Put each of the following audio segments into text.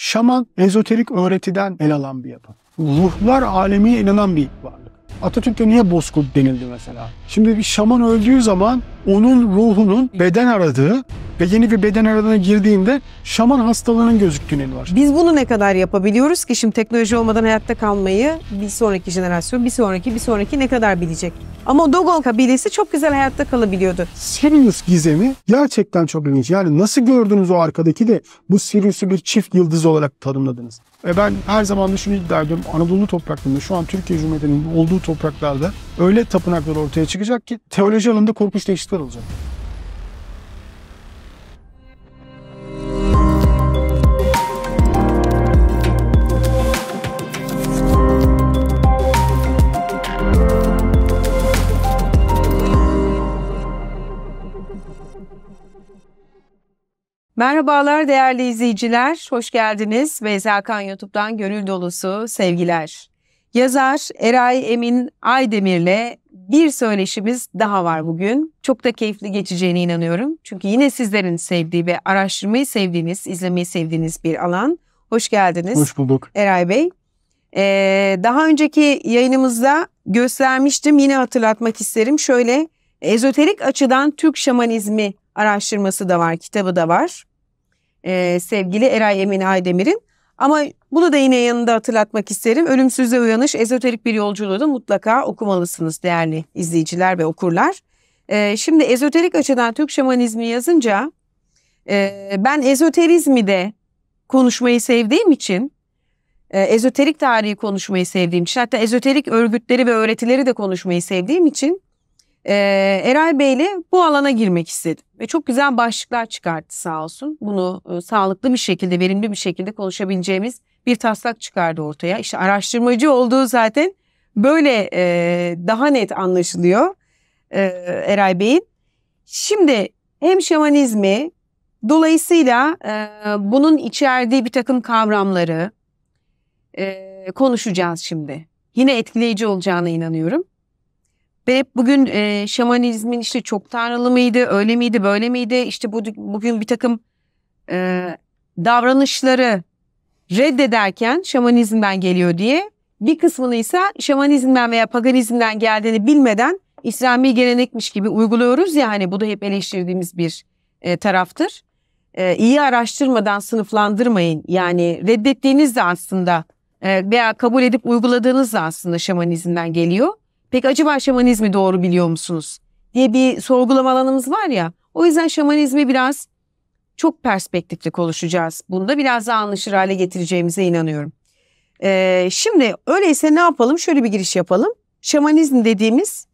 Şaman ezoterik öğretiden el alan bir yapı. Ruhlar alemine inanan bir varlık. Atatürk'te niye bozkurt denildi mesela? Şimdi bir şaman öldüğü zaman onun ruhunun beden aradığı ve yeni bir beden aradığına girdiğinde şaman hastalığının gözüktüğünü var. Biz bunu ne kadar yapabiliyoruz ki şimdi teknoloji olmadan hayatta kalmayı bir sonraki jenerasyon, bir sonraki, bir sonraki ne kadar bilecek? Ama Dogon kabilesi çok güzel hayatta kalabiliyordu. Sirius gizemi gerçekten çok ilginç. Yani nasıl gördünüz o arkadaki de bu Sirius'u bir çift yıldız olarak tanımladınız. Ve ben her zaman da şunu iddia ediyorum. Anadolu topraklarında şu an Türkiye Cumhuriyeti'nin olduğu topraklarda öyle tapınaklar ortaya çıkacak ki teoloji alanında korkunç değişiklikler aktarılacak. Merhabalar değerli izleyiciler, hoş geldiniz. Beyza Kan YouTube'dan gönül dolusu sevgiler. Yazar Eray Emin Aydemir'le bir söyleşimiz daha var bugün. Çok da keyifli geçeceğine inanıyorum. Çünkü yine sizlerin sevdiği ve araştırmayı sevdiğiniz, izlemeyi sevdiğiniz bir alan. Hoş geldiniz. Hoş bulduk. Eray Bey. Ee, daha önceki yayınımızda göstermiştim. Yine hatırlatmak isterim. Şöyle ezoterik açıdan Türk şamanizmi araştırması da var, kitabı da var. Ee, sevgili Eray Emin Aydemir'in. Ama bunu da yine yanında hatırlatmak isterim. Ölümsüzle Uyanış Ezoterik Bir yolculuğuda mutlaka okumalısınız değerli izleyiciler ve okurlar. Ee, şimdi ezoterik açıdan Türk şamanizmi yazınca e, ben ezoterizmi de konuşmayı sevdiğim için e, ezoterik tarihi konuşmayı sevdiğim için hatta ezoterik örgütleri ve öğretileri de konuşmayı sevdiğim için e, Eray Bey'le bu alana girmek istedim. Ve çok güzel başlıklar çıkarttı sağ olsun. Bunu e, sağlıklı bir şekilde, verimli bir şekilde konuşabileceğimiz bir taslak çıkardı ortaya. İşte araştırmacı olduğu zaten böyle e, daha net anlaşılıyor e, Eray Bey'in. Şimdi hem şamanizmi dolayısıyla e, bunun içerdiği bir takım kavramları e, konuşacağız şimdi. Yine etkileyici olacağına inanıyorum. Ve hep bugün e, şamanizmin işte çok tanrılı mıydı, öyle miydi, böyle miydi? İşte bu, bugün bir takım e, davranışları reddederken şamanizmden geliyor diye bir kısmını ise şamanizmden veya paganizmden geldiğini bilmeden İslami gelenekmiş gibi uyguluyoruz ya hani bu da hep eleştirdiğimiz bir e, taraftır. E, iyi araştırmadan sınıflandırmayın. Yani reddettiğiniz de aslında e, veya kabul edip uyguladığınız da aslında şamanizmden geliyor. Peki acaba şamanizmi doğru biliyor musunuz? diye bir sorgulama alanımız var ya. O yüzden şamanizmi biraz çok perspektifli konuşacağız. Bunu da biraz daha anlaşır hale getireceğimize inanıyorum. Ee, şimdi öyleyse ne yapalım? Şöyle bir giriş yapalım. Şamanizm dediğimiz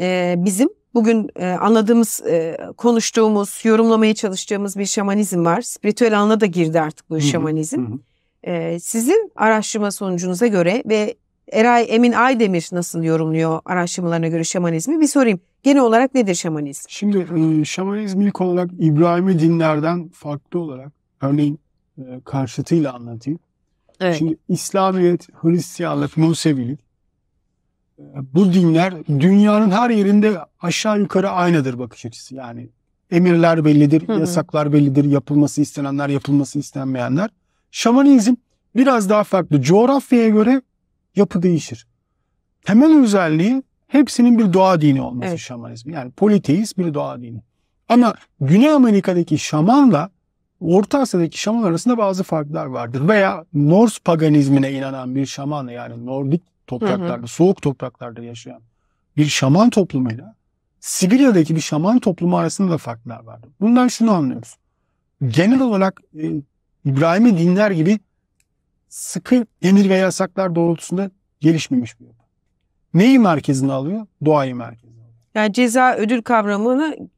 e, bizim bugün e, anladığımız, e, konuştuğumuz, yorumlamaya çalıştığımız bir şamanizm var. Spiritüel alana da girdi artık bu şamanizm. Hı hı. E, sizin araştırma sonucunuza göre ve Eray Emin Aydemir nasıl yorumluyor araştırmalarına göre şamanizmi? Bir sorayım. Genel olarak nedir şamanizm? Şimdi e, şamanizm ilk olarak İbrahim'i dinlerden farklı olarak örneğin e, karşıtıyla anlatayım. Evet. Şimdi İslamiyet, Hristiyanlık, Musevilik e, bu dinler dünyanın her yerinde aşağı yukarı aynıdır bakış açısı. Yani emirler bellidir, hı hı. yasaklar bellidir, yapılması istenenler, yapılması istenmeyenler. Şamanizm biraz daha farklı. Coğrafyaya göre yapı değişir. Temel özelliği hepsinin bir doğa dini olması evet. şamanizm. Yani politeist bir doğa dini. Ama Güney Amerika'daki şamanla Orta Asya'daki şaman arasında bazı farklar vardır. Veya Norse paganizmine inanan bir şamanla yani Nordik topraklarda, hı hı. soğuk topraklarda yaşayan bir şaman toplumuyla Sibirya'daki bir şaman toplumu arasında da farklar vardır. Bundan şunu anlıyoruz. Genel olarak e, İbrahim'i dinler gibi sıkı emir ve yasaklar doğrultusunda gelişmemiş bir yapı. Neyi merkezine alıyor? Doğayı merkezine alıyor. Yani ceza ödül kavramını tam,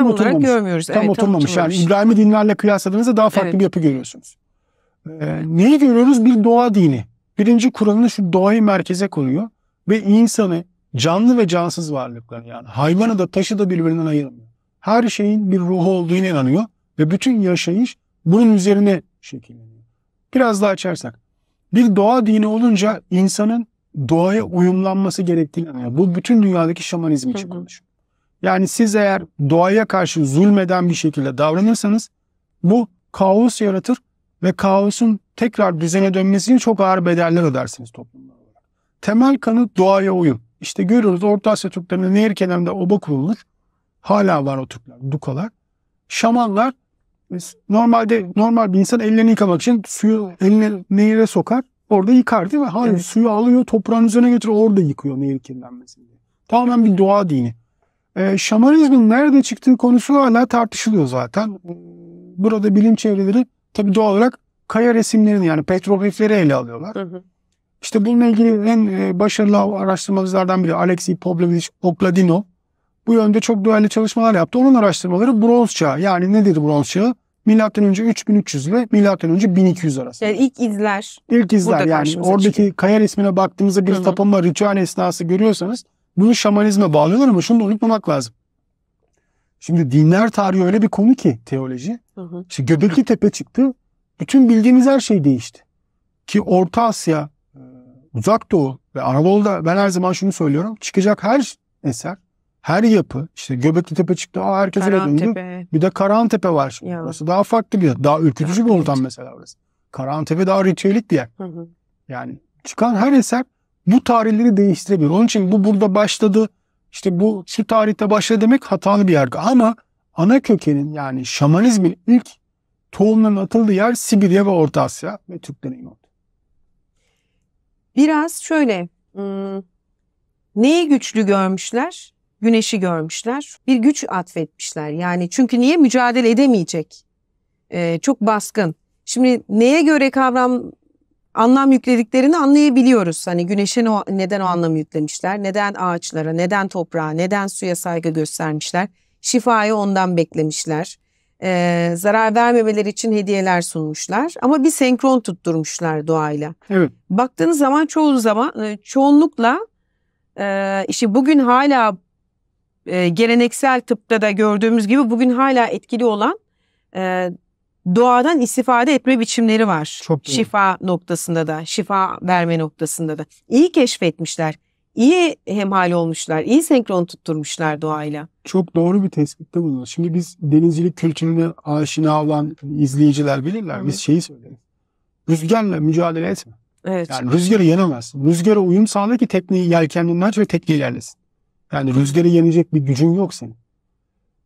tam oturmamış. olarak görmüyoruz. Tam, evet, oturmamış. tam oturmamış. Yani İbrahim'i dinlerle kıyasladığınızda daha farklı evet. bir yapı görüyorsunuz. Ee, neyi görüyoruz? Bir doğa dini. Birinci Kur'an'ı şu doğayı merkeze koyuyor ve insanı canlı ve cansız varlıklar yani hayvanı da taşı da birbirinden ayırmıyor. Her şeyin bir ruhu olduğunu inanıyor ve bütün yaşayış bunun üzerine şekilleniyor biraz daha açarsak. Bir doğa dini olunca insanın doğaya uyumlanması gerektiğini anlıyor. Bu bütün dünyadaki şamanizm için konuşuyor. Yani siz eğer doğaya karşı zulmeden bir şekilde davranırsanız bu kaos yaratır ve kaosun tekrar düzene dönmesini çok ağır bedeller ödersiniz toplumda. Temel kanıt doğaya uyum. İşte görüyoruz Orta Asya Türklerinde nehir kenarında oba kurulur. Hala var o Türkler, dukalar. Şamanlar Normalde normal bir insan ellerini yıkamak için suyu eline nehire sokar. Orada yıkar değil mi? Hayır evet. suyu alıyor toprağın üzerine getiriyor orada yıkıyor nehir kirlenmesin Tamamen bir doğa dini. E, şamanizmin nerede çıktığı konusu hala tartışılıyor zaten. Burada bilim çevreleri tabii doğal olarak kaya resimlerini yani petrogrifleri ele alıyorlar. Hı hı. İşte bununla ilgili en e, başarılı araştırmacılardan biri Alexey Popovich Okladino bu yönde çok değerli çalışmalar yaptı. Onun araştırmaları bronz çağı. Yani nedir bronz çağı? Milattan önce 3300 ile milattan önce 1200 arasında. Yani ilk izler. İlk izler yani oradaki çıkıyor. kaya resmine baktığımızda bir Hı-hı. tapınma ritüel esnası görüyorsanız bunu şamanizme bağlıyorlar ama şunu da unutmamak lazım. Şimdi dinler tarihi öyle bir konu ki teoloji. Hı hı. İşte Göbekli Tepe çıktı. Bütün bildiğimiz her şey değişti. Ki Orta Asya, e, Uzak Doğu ve Anadolu'da ben her zaman şunu söylüyorum. Çıkacak her eser her yapı işte Göbekli Tepe çıktı. Aa herkes öyle Karahantepe. Bir de Karahantepe var Burası daha farklı bir Daha ürkütücü ya, bir ortam evet. mesela burası. Karahantepe daha ritüelik bir yer. Hı hı. Yani çıkan her eser bu tarihleri değiştirebilir. Onun için bu burada başladı. İşte bu şu tarihte başladı demek hatalı bir yargı. Ama ana kökenin yani şamanizmin ilk tohumların atıldığı yer Sibirya ve Orta Asya ve Türklerin oldu. Biraz şöyle hmm, neyi güçlü görmüşler? güneşi görmüşler. Bir güç atfetmişler. Yani çünkü niye mücadele edemeyecek? Ee, çok baskın. Şimdi neye göre kavram anlam yüklediklerini anlayabiliyoruz. Hani güneşe o, neden o anlamı yüklemişler? Neden ağaçlara, neden toprağa, neden suya saygı göstermişler? Şifayı ondan beklemişler. Ee, zarar vermemeleri için hediyeler sunmuşlar ama bir senkron tutturmuşlar doğayla. Evet. Baktığınız zaman çoğu zaman e, çoğunlukla e, işte bugün hala e, geleneksel tıpta da gördüğümüz gibi bugün hala etkili olan e, doğadan istifade etme biçimleri var. Çok iyi. Şifa noktasında da, şifa verme noktasında da. İyi keşfetmişler. iyi hemhal olmuşlar, iyi senkron tutturmuşlar doğayla. Çok doğru bir tespitte bulundun. Şimdi biz denizcilik kültürüne aşina olan izleyiciler bilirler. Evet. Biz şeyi söyleriz. Rüzgarla mücadele etme. Evet. Yani rüzgarı yenemezsin. Rüzgara uyum sağla ki tekneyi yelkenlerini aç ve tekne yani rüzgarı yenecek bir gücün yok senin.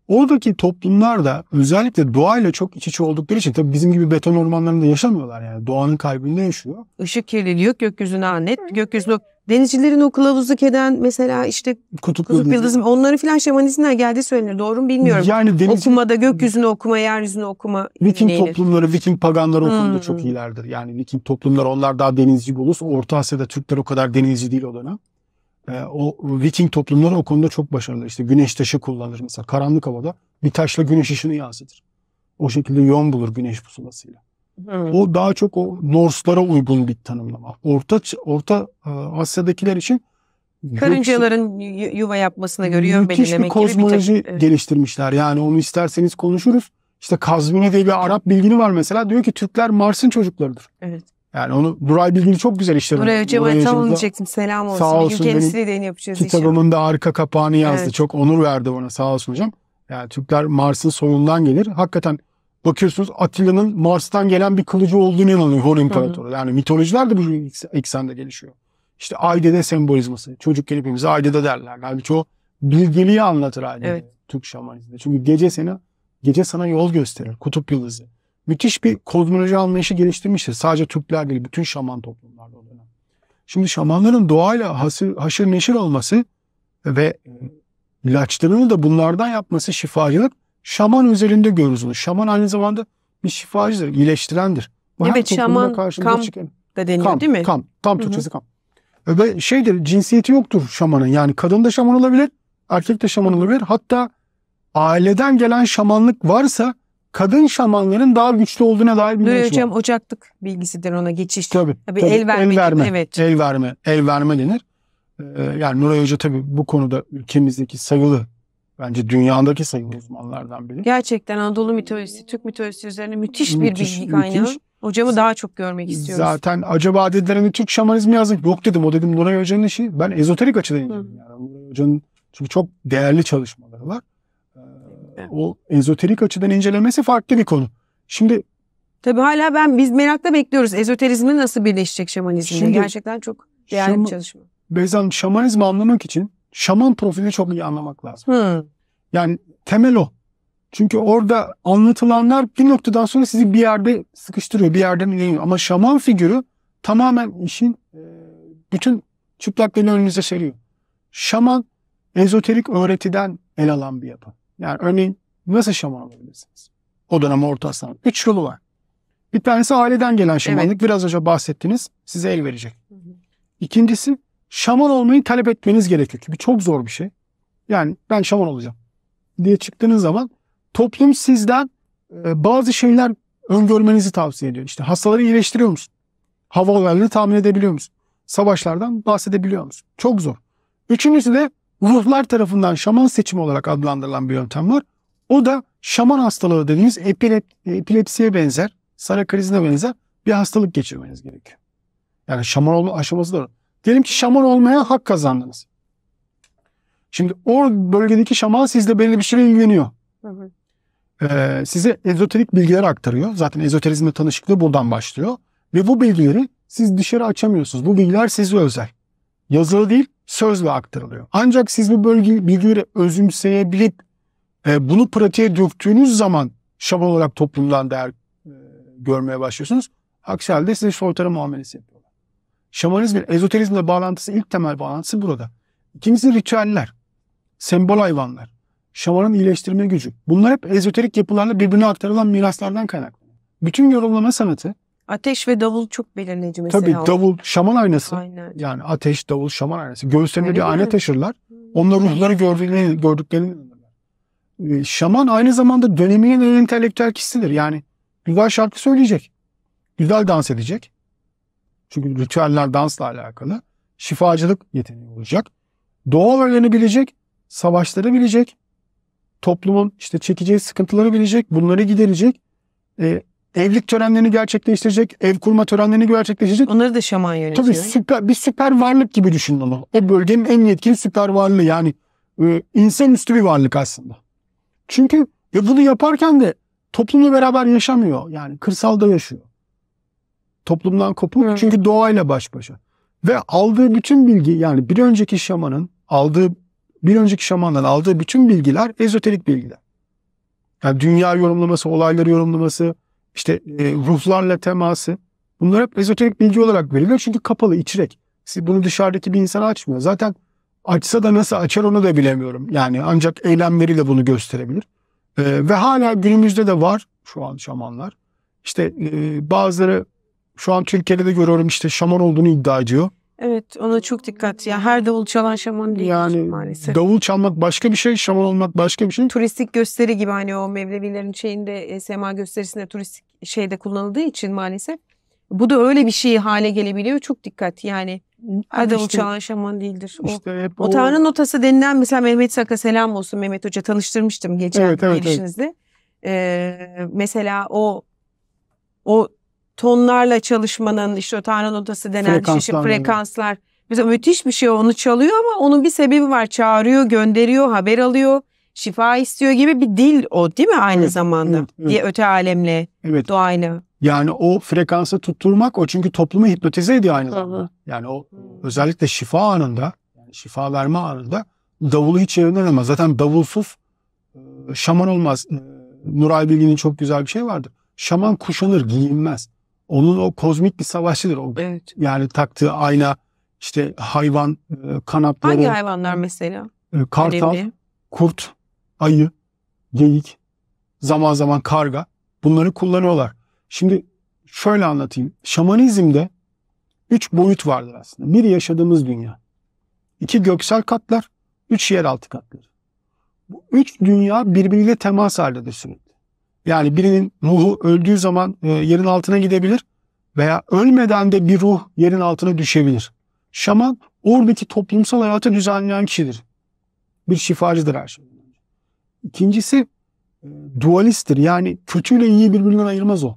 Oradaki toplumlar da özellikle doğayla çok iç içe oldukları için tabii bizim gibi beton ormanlarında yaşamıyorlar yani doğanın kalbinde yaşıyor. Işık kirleniyor gökyüzüne net gökyüzü denizcilerin o kılavuzluk eden mesela işte kutup, kutup yıldızı onların filan şamanizmden geldiği söylenir. Doğru mu bilmiyorum. Yani deniz... Okumada gökyüzünü okuma, yeryüzünü okuma. Viking neyilir? toplumları, Viking paganları o konuda çok hmm. iyilerdir. Yani Viking toplumları onlar daha denizci bulus. Orta Asya'da Türkler o kadar denizci değil o dönem. E, o Viking toplumları o konuda çok başarılı. İşte güneş taşı kullanır mesela. Karanlık havada bir taşla güneş ışını yansıtır. O şekilde yön bulur güneş pusulasıyla. Evet. O daha çok o Norse'lara uygun bir tanımlama. Orta Orta e, Asya'dakiler için karıncaların yoksa, yuva yapmasına göre yön belirlemek bir kozmoloji gibi bir kozmoloji geliştirmişler. Yani onu isterseniz konuşuruz. İşte Kazmini diye bir Arap bilgini var mesela. Diyor ki Türkler Mars'ın çocuklarıdır. Evet. Yani onu Nuray Bilgili çok güzel işledi. Nuray Hocam'a tam Hocam diyecektim. Selam olsun. Sağ olsun. Kendisiyle yapacağız. Kitabımın da arka kapağını yazdı. Evet. Çok onur verdi bana. Sağ olsun hocam. Yani Türkler Mars'ın sonundan gelir. Hakikaten bakıyorsunuz Atilla'nın Mars'tan gelen bir kılıcı olduğunu inanıyor Hun İmparatoru. Yani mitolojiler de bu eksende gelişiyor. İşte Ayde'de sembolizması. Çocukken hepimiz Ayde'de derler. Yani çoğu bilgeliği anlatır Ayde'de. Evet. Türk şamanizmde. Çünkü gece seni gece sana yol gösterir. Kutup yıldızı müthiş bir kozmoloji anlayışı geliştirmiştir. Sadece Türkler değil, bütün şaman toplumlarda o dönem. Şimdi şamanların doğayla hasır, haşır neşir olması ve ilaçlarını da bunlardan yapması şifacılık şaman özelinde görürüz Şaman aynı zamanda bir şifacıdır, iyileştirendir. Bu evet şaman kam çıkan. da deniyor kam, değil mi? Kam, tam Türkçesi kam. E, ve şeydir cinsiyeti yoktur şamanın. Yani kadın da şaman olabilir, erkek de şaman olabilir. Hatta aileden gelen şamanlık varsa kadın şamanların daha güçlü olduğuna dair bir görüş Hocam ocaklık bilgisidir ona geçiş. Tabii. tabii, tabii el verme. El verme, evet. el verme, el verme denir. Ee, yani Nuray Hoca tabii bu konuda ülkemizdeki sayılı bence dünyadaki sayılı uzmanlardan biri. Gerçekten Anadolu mitolojisi, Türk mitolojisi üzerine müthiş, müthiş bir bilgi kaynağı. Müthiş. Hocamı daha çok görmek istiyoruz. Zaten acaba dediler hani Türk şamanizmi yazdık. Yok dedim o dedim Nuray Hoca'nın işi. Ben ezoterik açıdan Yani Nuray Hoca'nın çünkü çok değerli çalışmaları var o ezoterik açıdan incelemesi farklı bir konu. Şimdi Tabii hala ben biz merakla bekliyoruz. Ezoterizmi nasıl birleşecek şamanizmle? Şimdi, Gerçekten çok değerli şama, bir çalışma. Bezan şamanizmi anlamak için şaman profilini çok iyi anlamak lazım. Hı. Yani temel o. Çünkü orada anlatılanlar bir noktadan sonra sizi bir yerde sıkıştırıyor, bir yerden ileriyor. Ama şaman figürü tamamen işin e, bütün çıplaklarını önünüze seriyor. Şaman ezoterik öğretiden el alan bir yapı. Yani örneğin nasıl şaman olabilirsiniz? O dönem orta aslan. Üç yolu var. Bir tanesi aileden gelen şamanlık. Evet. Biraz önce bahsettiniz. Size el verecek. İkincisi şaman olmayı talep etmeniz gerekiyor. Çünkü çok zor bir şey. Yani ben şaman olacağım diye çıktığınız zaman toplum sizden e, bazı şeyler öngörmenizi tavsiye ediyor. İşte hastaları iyileştiriyor musun? Hava olaylarını tahmin edebiliyor musun? Savaşlardan bahsedebiliyor musun? Çok zor. Üçüncüsü de ruhlar tarafından şaman seçimi olarak adlandırılan bir yöntem var. O da şaman hastalığı dediğimiz epilep, epilepsiye benzer, sarı krizine benzer bir hastalık geçirmeniz gerekiyor. Yani şaman olma aşaması da var. Diyelim ki şaman olmaya hak kazandınız. Şimdi o bölgedeki şaman sizle belirli bir süre ilgileniyor. Ee, size ezoterik bilgiler aktarıyor. Zaten ezoterizme tanışıklığı buradan başlıyor. Ve bu bilgileri siz dışarı açamıyorsunuz. Bu bilgiler size özel. Yazılı değil, sözle aktarılıyor. Ancak siz bu bölge bilgileri özümseyebilip e, bunu pratiğe döktüğünüz zaman şablon olarak toplumdan değer e, görmeye başlıyorsunuz. Aksi halde size şortara muamelesi yapıyorlar. Şamanizm Şamanizmin ezoterizmle bağlantısı ilk temel bağlantısı burada. İkincisi ritüeller, sembol hayvanlar, şamanın iyileştirme gücü. Bunlar hep ezoterik yapılarla birbirine aktarılan miraslardan kaynaklanıyor. Bütün yorumlama sanatı Ateş ve davul çok belirleyici mesela. Tabii davul şaman aynası. Aynen. Yani ateş, davul, şaman aynası. Göğüslerine bir ayna taşırlar. Hmm. Onlar ruhları gördüklerini, gördüklerini Şaman aynı zamanda döneminin en entelektüel kişisidir. Yani güzel şarkı söyleyecek. Güzel dans edecek. Çünkü ritüeller dansla alakalı. Şifacılık yeteneği olacak. Doğa olaylarını bilecek. Savaşları bilecek. Toplumun işte çekeceği sıkıntıları bilecek. Bunları giderecek. E, evlilik törenlerini gerçekleştirecek, ev kurma törenlerini gerçekleştirecek. Onları da şaman yönetiyor. Tabii süper, bir süper varlık gibi düşünün onu. O bölgenin en yetkili süper varlığı yani e, üstü bir varlık aslında. Çünkü ve bunu yaparken de toplumla beraber yaşamıyor. Yani kırsalda yaşıyor. Toplumdan kopuk çünkü doğayla baş başa. Ve aldığı bütün bilgi yani bir önceki şamanın aldığı bir önceki şamandan aldığı bütün bilgiler ezoterik bilgiler. Yani dünya yorumlaması, olayları yorumlaması, işte e, ruhlarla teması. Bunlar hep ezoterik bilgi olarak veriliyor çünkü kapalı, içerek. Siz bunu dışarıdaki bir insana açmıyor. Zaten açsa da nasıl açar onu da bilemiyorum. Yani ancak eylemleriyle bunu gösterebilir. Ee, ve hala günümüzde de var şu an şamanlar. İşte e, bazıları şu an Türkiye'de de görüyorum işte şaman olduğunu iddia ediyor. Evet ona çok dikkat ya. Her davul çalan şaman değil yani, maalesef. Davul çalmak başka bir şey, şaman olmak başka bir şey. Turistik gösteri gibi hani o Mevlevilerin şeyinde e, Sema gösterisinde turistik şeyde kullanıldığı için maalesef bu da öyle bir şey hale gelebiliyor. Çok dikkat yani. Hadi işte, o çalan şaman değildir. İşte o, hep o, o Tanrı notası denilen mesela Mehmet Sak'a selam olsun Mehmet Hoca tanıştırmıştım geçen evet, evet, gelişinizde. Evet. Ee, mesela o o tonlarla çalışmanın işte o Tanrı notası denen şey, frekanslar, şey, frekanslar. Mesela müthiş bir şey onu çalıyor ama onun bir sebebi var. Çağırıyor, gönderiyor, haber alıyor şifa istiyor gibi bir dil o değil mi aynı evet, zamanda? Evet, evet. Diye öte alemle, evet. doğayla. Yani o frekansı tutturmak o çünkü toplumu hipnotize ediyor aynı zamanda. Aha. Yani o özellikle şifa anında, yani şifa verme anında davulu hiç yerinden ama zaten davulsuz e, şaman olmaz. E, Nuray Bilgin'in çok güzel bir şey vardı. Şaman kuşanır, giyinmez. Onun o kozmik bir savaşçıdır. O, evet. Yani taktığı ayna, işte hayvan e, kanatları. Hangi hayvanlar mesela? Kartal, Önemli. kurt, ayı, geyik, zaman zaman karga bunları kullanıyorlar. Şimdi şöyle anlatayım. Şamanizmde üç boyut vardır aslında. Bir yaşadığımız dünya. iki göksel katlar, üç yeraltı katları. Bu üç dünya birbiriyle temas halindedir sürekli. Yani birinin ruhu öldüğü zaman e, yerin altına gidebilir veya ölmeden de bir ruh yerin altına düşebilir. Şaman oradaki toplumsal hayatı düzenleyen kişidir. Bir şifacıdır her şeyden. İkincisi e, dualisttir. Yani kötüyle iyi birbirinden ayırmaz o.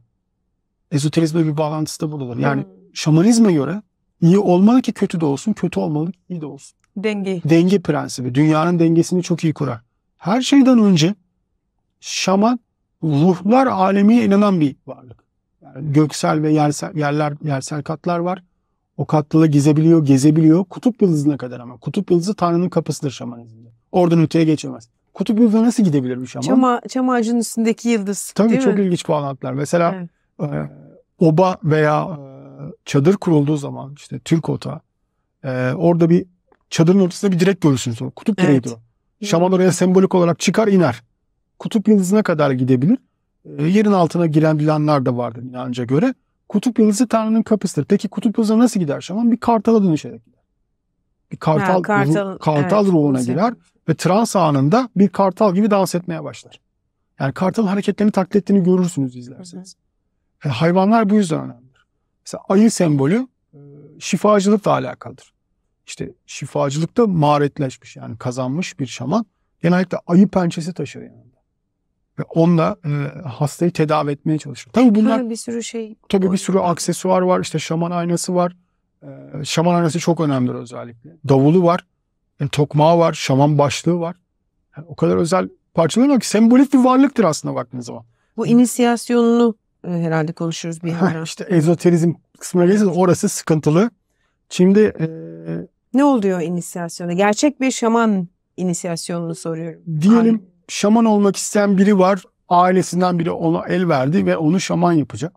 Ezoterizme bir bağlantısı da buradadır. Yani hmm. şamanizme göre iyi olmalı ki kötü de olsun, kötü olmalı ki iyi de olsun. Denge. Denge prensibi. Dünyanın dengesini çok iyi kurar. Her şeyden önce şaman ruhlar alemine inanan bir varlık. Yani göksel ve yersel, yerler, yersel katlar var. O katlıla gizebiliyor, gezebiliyor. Kutup yıldızına kadar ama. Kutup yıldızı Tanrı'nın kapısıdır şamanizmde. Oradan öteye geçemez kutup yıldızına nasıl gidebilirmiş ama? Çam, çam ağacının üstündeki yıldız. Tabii çok mi? ilginç bağlantılar. Mesela evet. e, oba veya e, çadır kurulduğu zaman işte Türk ota e, orada bir çadırın ortasında bir direk görürsünüz. O. Kutup direğidir evet. o. Şaman oraya sembolik olarak çıkar iner. Kutup yıldızına kadar gidebilir. E, yerin altına giren bilanlar da vardır inanca göre. Kutup yıldızı Tanrı'nın kapısıdır. Peki kutup yıldızına nasıl gider şaman? Bir kartala dönüşerek gider kartal, ha, kartal, ruh, kartal evet, ruhuna girer ve trans anında bir kartal gibi dans etmeye başlar. Yani kartal hareketlerini taklit ettiğini görürsünüz izlerseniz. Hı hı. E, hayvanlar bu yüzden önemlidir. Mesela ayı sembolü e, şifacılıkla alakalıdır. İşte şifacılıkta maharetleşmiş yani kazanmış bir şaman genellikle ayı pençesi taşır yani. Ve onunla e, hastayı tedavi etmeye çalışır. Tabii bunlar ha, bir sürü şey. Tabii bir sürü aksesuar var. İşte şaman aynası var. Ee, şaman hanesi çok önemlidir özellikle. Davulu var, yani tokmağı var, şaman başlığı var. o kadar özel Parçalıyor ki sembolik bir varlıktır aslında baktığınız zaman. Bu inisiyasyonunu e, herhalde konuşuruz bir ara. İşte ezoterizm kısmına gelirseniz orası sıkıntılı. Şimdi e, ne oluyor inisiyasyonda? Gerçek bir şaman inisiyasyonunu soruyorum. Diyelim Aynen. şaman olmak isteyen biri var. Ailesinden biri ona el verdi ve onu şaman yapacak.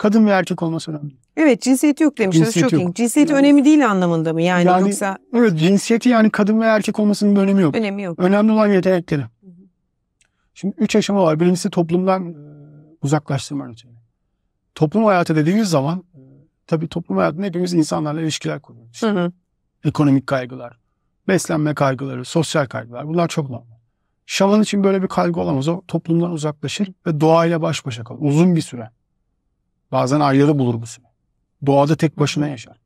Kadın ve erkek olması önemli. Evet cinsiyeti yok demişler. Cinsiyet Çok yok. Cinsiyeti yani, önemli değil anlamında mı yani, yani yoksa? Evet cinsiyeti yani kadın ve erkek olmasının bir önemi yok. Önemi yok. Önemli olan yetenekleri. Şimdi üç aşama var. Birincisi toplumdan e, uzaklaştırma yöntemi. Toplum hayatı dediğimiz zaman e, tabii toplum hayatında hepimiz insanlarla ilişkiler kuruyoruz. Hı hı. Ekonomik kaygılar, beslenme kaygıları, sosyal kaygılar bunlar çok normal. Şaman için böyle bir kaygı olamaz. O toplumdan uzaklaşır ve doğayla baş başa kalır uzun bir süre. Bazen ayları bulur bu süre. Doğada tek başına yaşar.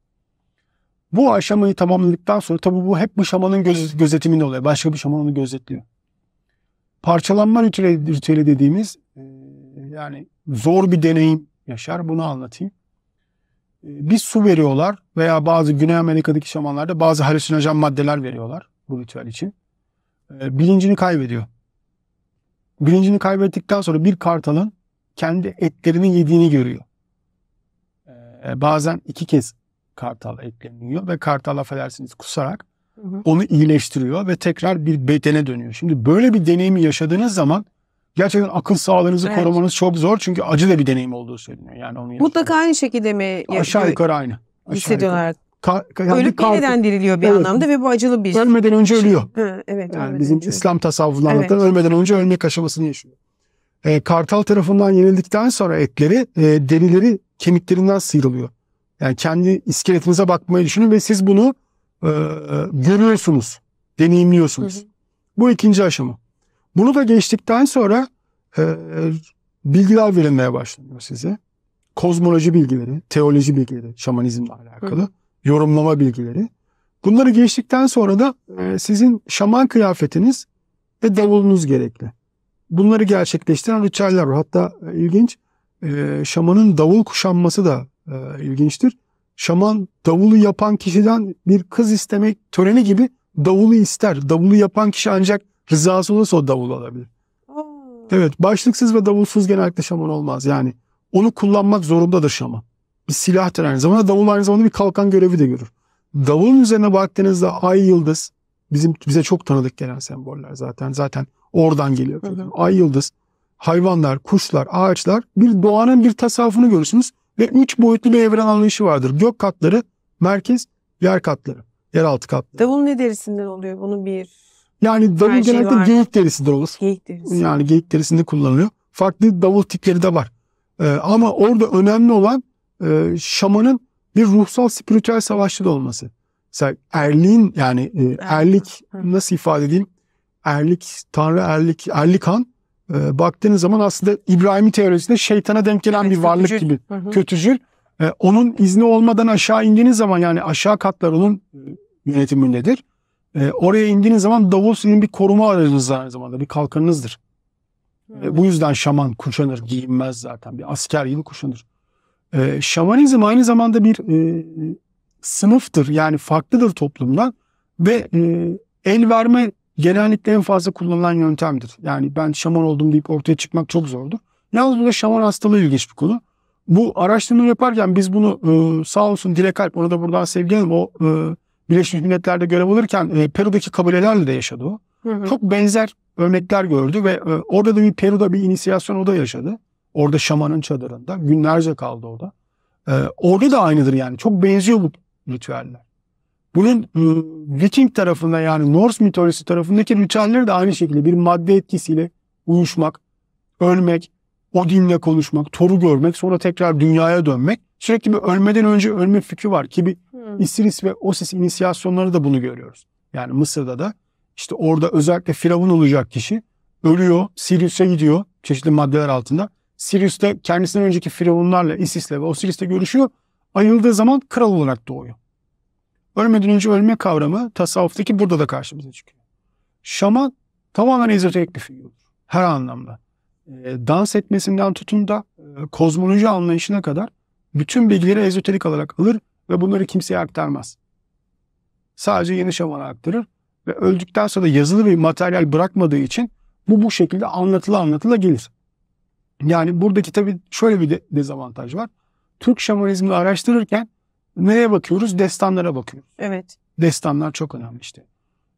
Bu aşamayı tamamladıktan sonra tabi bu hep bu şamanın göz, gözetiminde oluyor. Başka bir şaman onu gözetliyor. Parçalanma ritüeli, ritüeli dediğimiz e, yani zor bir deneyim yaşar. Bunu anlatayım. E, bir su veriyorlar veya bazı Güney Amerika'daki şamanlarda bazı halüsinojen maddeler veriyorlar bu ritüel için. E, bilincini kaybediyor. Bilincini kaybettikten sonra bir kartalın kendi etlerini yediğini görüyor. Ee, bazen iki kez kartal ekleniyor ve kartal affedersiniz kusarak onu iyileştiriyor ve tekrar bir bedene dönüyor. Şimdi böyle bir deneyimi yaşadığınız zaman gerçekten akıl sağlığınızı evet. korumanız çok zor çünkü acı da bir deneyim olduğu söyleniyor. Yani onu Mutlaka aynı şekilde mi? Aşağı yukarı aynı. hissediyorlar. Yukarı. Ölüp yeniden diriliyor bir evet. anlamda ve bu acılı bir şey. Ölmeden önce şey. ölüyor. Ha, evet. Yani bizim önce. İslam tasavvufunda evet. ölmeden önce ölmek aşamasını yaşıyor. E, kartal tarafından yenildikten sonra etleri, e, derileri kemiklerinden sıyrılıyor. Yani kendi iskeletinize bakmayı düşünün ve siz bunu e, görüyorsunuz, deneyimliyorsunuz. Hı hı. Bu ikinci aşama. Bunu da geçtikten sonra e, e, bilgiler verilmeye başlanıyor size. Kozmoloji bilgileri, teoloji bilgileri, şamanizmle alakalı, hı. yorumlama bilgileri. Bunları geçtikten sonra da e, sizin şaman kıyafetiniz ve davulunuz gerekli. Bunları gerçekleştiren ritüeller var. Hatta e, ilginç ee, şamanın davul kuşanması da e, ilginçtir. Şaman davulu yapan kişiden bir kız istemek töreni gibi davulu ister. Davulu yapan kişi ancak rızası olursa o davul alabilir. Evet başlıksız ve davulsuz genellikle şaman olmaz. Yani onu kullanmak zorundadır şaman. Bir silah aynı zamanda davul aynı zamanda bir kalkan görevi de görür. Davulun üzerine baktığınızda ay yıldız bizim bize çok tanıdık gelen semboller zaten. Zaten oradan geliyor. Hı Ay yıldız hayvanlar, kuşlar, ağaçlar bir doğanın bir tasavvufunu görürsünüz ve üç boyutlu bir evren anlayışı vardır. Gök katları, merkez, yer katları, yeraltı katları. Davul ne derisinden oluyor? bunun bir yani davul Her şey genellikle var. geyik derisidir olur. Geyik derisi. Yani geyik derisinde kullanılıyor. Farklı davul tipleri de var. Ee, ama orada önemli olan e, şamanın bir ruhsal spiritüel savaşçı da olması. Mesela erliğin yani e, erlik nasıl ifade edeyim? Erlik, tanrı erlik, erlik han e, baktığınız zaman aslında İbrahim teorisinde şeytana denk gelen evet, bir varlık gibi. Hı hı. Kötücül. E, onun izni olmadan aşağı indiğiniz zaman yani aşağı katlar onun e, yönetimindedir. E, oraya indiğiniz zaman davul sizin bir koruma aracınız aynı zamanda bir kalkanınızdır. E, bu yüzden şaman kuşanır, giyinmez zaten. Bir asker gibi kuşanır. E, şamanizm aynı zamanda bir e, sınıftır. Yani farklıdır toplumdan ve e, el verme genellikle en fazla kullanılan yöntemdir. Yani ben şaman oldum deyip ortaya çıkmak çok zordur. Yalnız burada şaman hastalığı ilginç bir konu. Bu araştırma yaparken biz bunu e, sağ olsun Dilek Alp ona da buradan sevgilerim o e, Birleşmiş Milletler'de görev alırken e, Peru'daki kabilelerle de yaşadı o. Çok benzer örnekler gördü ve orada da bir Peru'da bir inisiyasyon oda yaşadı. Orada şamanın çadırında günlerce kaldı orada. E, orada da aynıdır yani çok benziyor bu ritüeller. Bunun e, Viking tarafında yani Norse mitolojisi tarafındaki ritüelleri de aynı şekilde bir madde etkisiyle uyuşmak, ölmek, Odin'le konuşmak, Thor'u görmek, sonra tekrar dünyaya dönmek. Sürekli bir ölmeden önce ölme fikri var ki bir hmm. ve Osis inisiyasyonları da bunu görüyoruz. Yani Mısır'da da işte orada özellikle firavun olacak kişi ölüyor, Sirius'e gidiyor çeşitli maddeler altında. Sirius kendisinden önceki firavunlarla, Isis'le ve Osiris'le görüşüyor. Ayıldığı zaman kral olarak doğuyor. Ölmeden önce ölme kavramı tasavvuftaki burada da karşımıza çıkıyor. Şaman tamamen ezoterik bir figür. Her anlamda. E, dans etmesinden tutun da e, kozmoloji anlayışına kadar bütün bilgileri ezoterik olarak alır ve bunları kimseye aktarmaz. Sadece yeni şamana aktarır ve öldükten sonra yazılı bir materyal bırakmadığı için bu bu şekilde anlatıla anlatıla gelir. Yani buradaki tabii şöyle bir de, dezavantaj var. Türk şamanizmini araştırırken Neye bakıyoruz? Destanlara bakıyoruz. Evet. Destanlar çok önemli işte.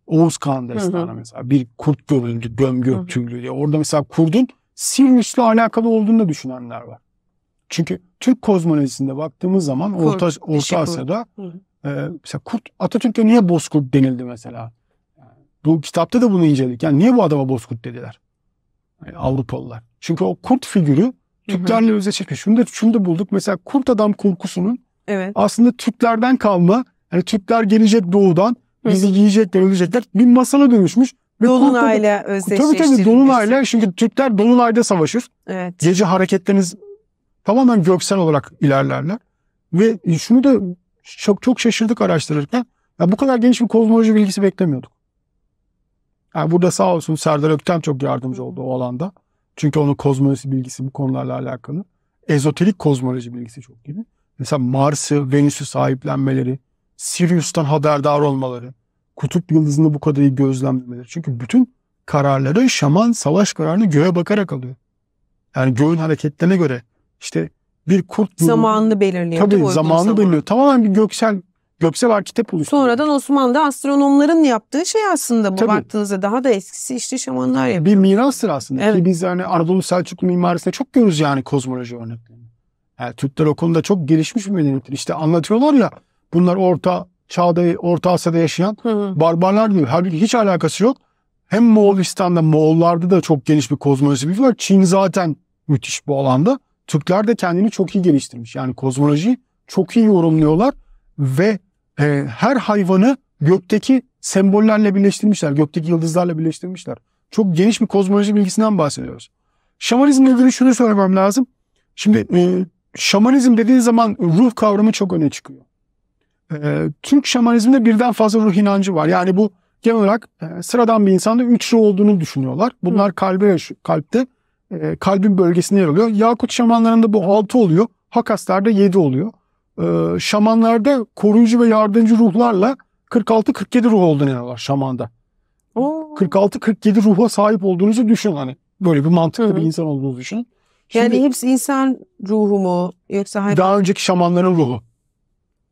Oğuz Kağan destanı mesela. Bir kurt görüldü, göm göktürlü diye. Orada mesela kurdun Sirius'la alakalı olduğunu düşünenler var. Çünkü Türk kozmolojisinde baktığımız zaman kurt, Orta, Orta şey Asya'da e, mesela kurt Atatürk'e niye bozkurt denildi mesela? bu kitapta da bunu inceledik. Yani niye bu adama bozkurt dediler? Yani Avrupalılar. Çünkü o kurt figürü Türklerle özdeşleşmiş. Şunu da, şunu da bulduk. Mesela kurt adam korkusunun Evet. Aslında Türklerden kalma. Hani Türkler gelecek doğudan bizi yiyecekler, ölecekler. Bir masala dönüşmüş. Ve Dolunay'la özdeşleştirilmiş. Tabii tabii Dolunay'la çünkü Türkler Dolunay'da savaşır. Evet. Gece hareketleriniz tamamen göksel olarak ilerlerler. Ve şunu da çok çok şaşırdık araştırırken. Ya bu kadar geniş bir kozmoloji bilgisi beklemiyorduk. Yani burada sağ olsun Serdar Öktem çok yardımcı oldu o alanda. Çünkü onun kozmoloji bilgisi bu konularla alakalı. Ezoterik kozmoloji bilgisi çok gibi. Mesela Mars'ı, Venüs'ü sahiplenmeleri, Sirius'tan haberdar olmaları, kutup yıldızını bu kadar iyi gözlemlemeleri. Çünkü bütün kararları şaman savaş kararını göğe bakarak alıyor. Yani göğün hareketlerine göre işte bir kurt grubu. Zamanını belirliyor. Tabii zamanını belirliyor. Tamamen bir göksel göksel arketip oluşturuyor. Sonradan Osmanlı astronomların yaptığı şey aslında bu Tabii. baktığınızda daha da eskisi işte şamanlar yapıyor. Bir mirastır aslında. Evet. Ki biz yani Anadolu Selçuklu mimarisinde çok görürüz yani kozmoloji örneklerini. Yani Türkler o çok gelişmiş bir medeniyettir. İşte anlatıyorlar ya bunlar orta çağda, orta Asya'da yaşayan barbarlar diyor. Halbuki hiç alakası yok. Hem Moğolistan'da, Moğollarda da çok geniş bir kozmoloji bir var. Çin zaten müthiş bu alanda. Türkler de kendini çok iyi geliştirmiş. Yani kozmolojiyi çok iyi yorumluyorlar ve e, her hayvanı gökteki sembollerle birleştirmişler. Gökteki yıldızlarla birleştirmişler. Çok geniş bir kozmoloji bilgisinden bahsediyoruz. Şamanizmle ilgili şunu söylemem lazım. Şimdi e, şamanizm dediği zaman ruh kavramı çok öne çıkıyor. E, Türk şamanizminde birden fazla ruh inancı var. Yani bu genel olarak e, sıradan bir insanda üç ruh olduğunu düşünüyorlar. Bunlar kalbe kalpte e, kalbin bölgesinde yer alıyor. Yakut şamanlarında bu altı oluyor. Hakaslarda yedi oluyor. E, şamanlarda koruyucu ve yardımcı ruhlarla 46-47 ruh olduğunu inanıyorlar şamanda. 46-47 ruha sahip olduğunuzu düşün hani. Böyle bir mantıklı hı bir insan olduğunuzu düşün. Yani Şimdi, hepsi insan ruhu mu yoksa hayvan? Daha önceki şamanların ruhu.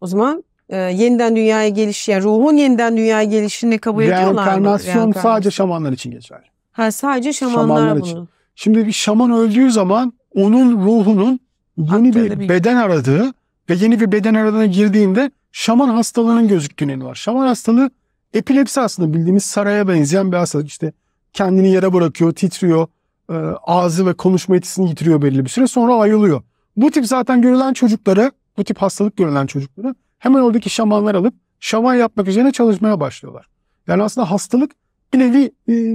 O zaman e, yeniden dünyaya geliş, yani ruhun yeniden dünyaya gelişini kabul ediyorlar mı? Reenkarnasyon sadece şamanlar için geçer. Ha sadece şamanlar, şamanlar bunu. için. Şimdi bir şaman öldüğü zaman onun ruhunun yeni Aktarı bir beden aradığı ve yeni bir beden aradığına girdiğinde şaman hastalığının gözüktüğünü var. Şaman hastalığı epilepsi aslında bildiğimiz saraya benzeyen bir hastalık. İşte kendini yere bırakıyor, titriyor, e, ağzı ve konuşma yetisini yitiriyor belli bir süre sonra ayılıyor. Bu tip zaten görülen çocukları, bu tip hastalık görülen çocukları hemen oradaki şamanlar alıp şaman yapmak üzerine çalışmaya başlıyorlar. Yani aslında hastalık bir nevi e,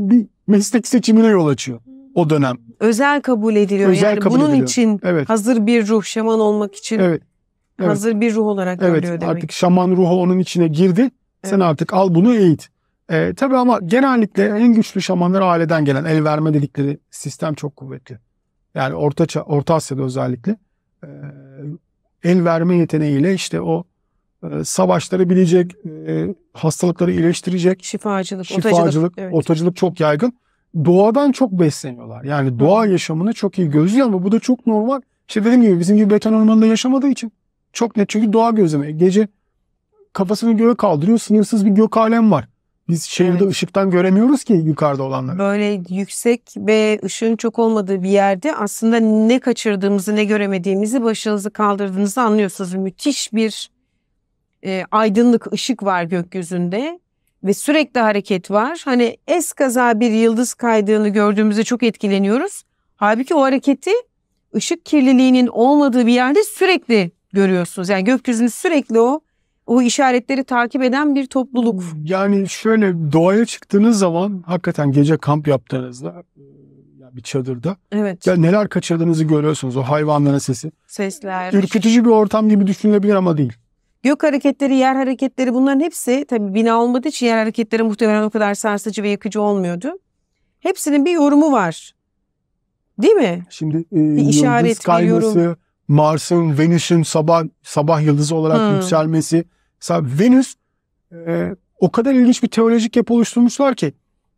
bir meslek seçimine yol açıyor o dönem. Özel kabul ediliyor. Özel yani kabul bunun ediliyor. için evet. hazır bir ruh şaman olmak için evet. Evet. hazır bir ruh olarak evet. görülüyor demek. Artık şaman ruhu onun içine girdi. Evet. Sen artık al bunu eğit. E, tabii ama genellikle en güçlü şamanlar aileden gelen el verme dedikleri sistem çok kuvvetli. Yani Orta, Orta Asya'da özellikle e, el verme yeteneğiyle işte o e, savaşları bilecek, e, hastalıkları iyileştirecek. Şifacılık, şifacılık otacılık, evet. otacılık çok yaygın. Doğadan çok besleniyorlar. Yani doğa Hı. yaşamını çok iyi gözlüyor ama bu da çok normal. İşte dediğim gibi bizim gibi beton ormanında yaşamadığı için. Çok net çünkü doğa gözleme. Gece kafasını göğe kaldırıyor. Sınırsız bir gök alem var. Biz şehirde evet. ışıktan göremiyoruz ki yukarıda olanları. Böyle yüksek ve ışığın çok olmadığı bir yerde aslında ne kaçırdığımızı ne göremediğimizi başınızı kaldırdığınızı anlıyorsunuz. Müthiş bir e, aydınlık ışık var gökyüzünde ve sürekli hareket var. Hani eskaza bir yıldız kaydığını gördüğümüzde çok etkileniyoruz. Halbuki o hareketi ışık kirliliğinin olmadığı bir yerde sürekli görüyorsunuz. Yani gökyüzünü sürekli o o işaretleri takip eden bir topluluk. Yani şöyle doğaya çıktığınız zaman hakikaten gece kamp yaptığınızda e, bir çadırda. Evet. Ya neler kaçırdığınızı görüyorsunuz o hayvanların sesi. Sesler. Ürkütücü bir ortam gibi düşünülebilir ama değil. Gök hareketleri, yer hareketleri bunların hepsi tabii bina olmadığı için yer hareketleri muhtemelen o kadar sarsıcı ve yakıcı olmuyordu. Hepsinin bir yorumu var. Değil mi? Şimdi e, bir işaret, yıldız kayması, Mars'ın, Venüs'ün sabah sabah yıldızı olarak hmm. yükselmesi Mesela Venüs e, o kadar ilginç bir teolojik yapı oluşturmuşlar ki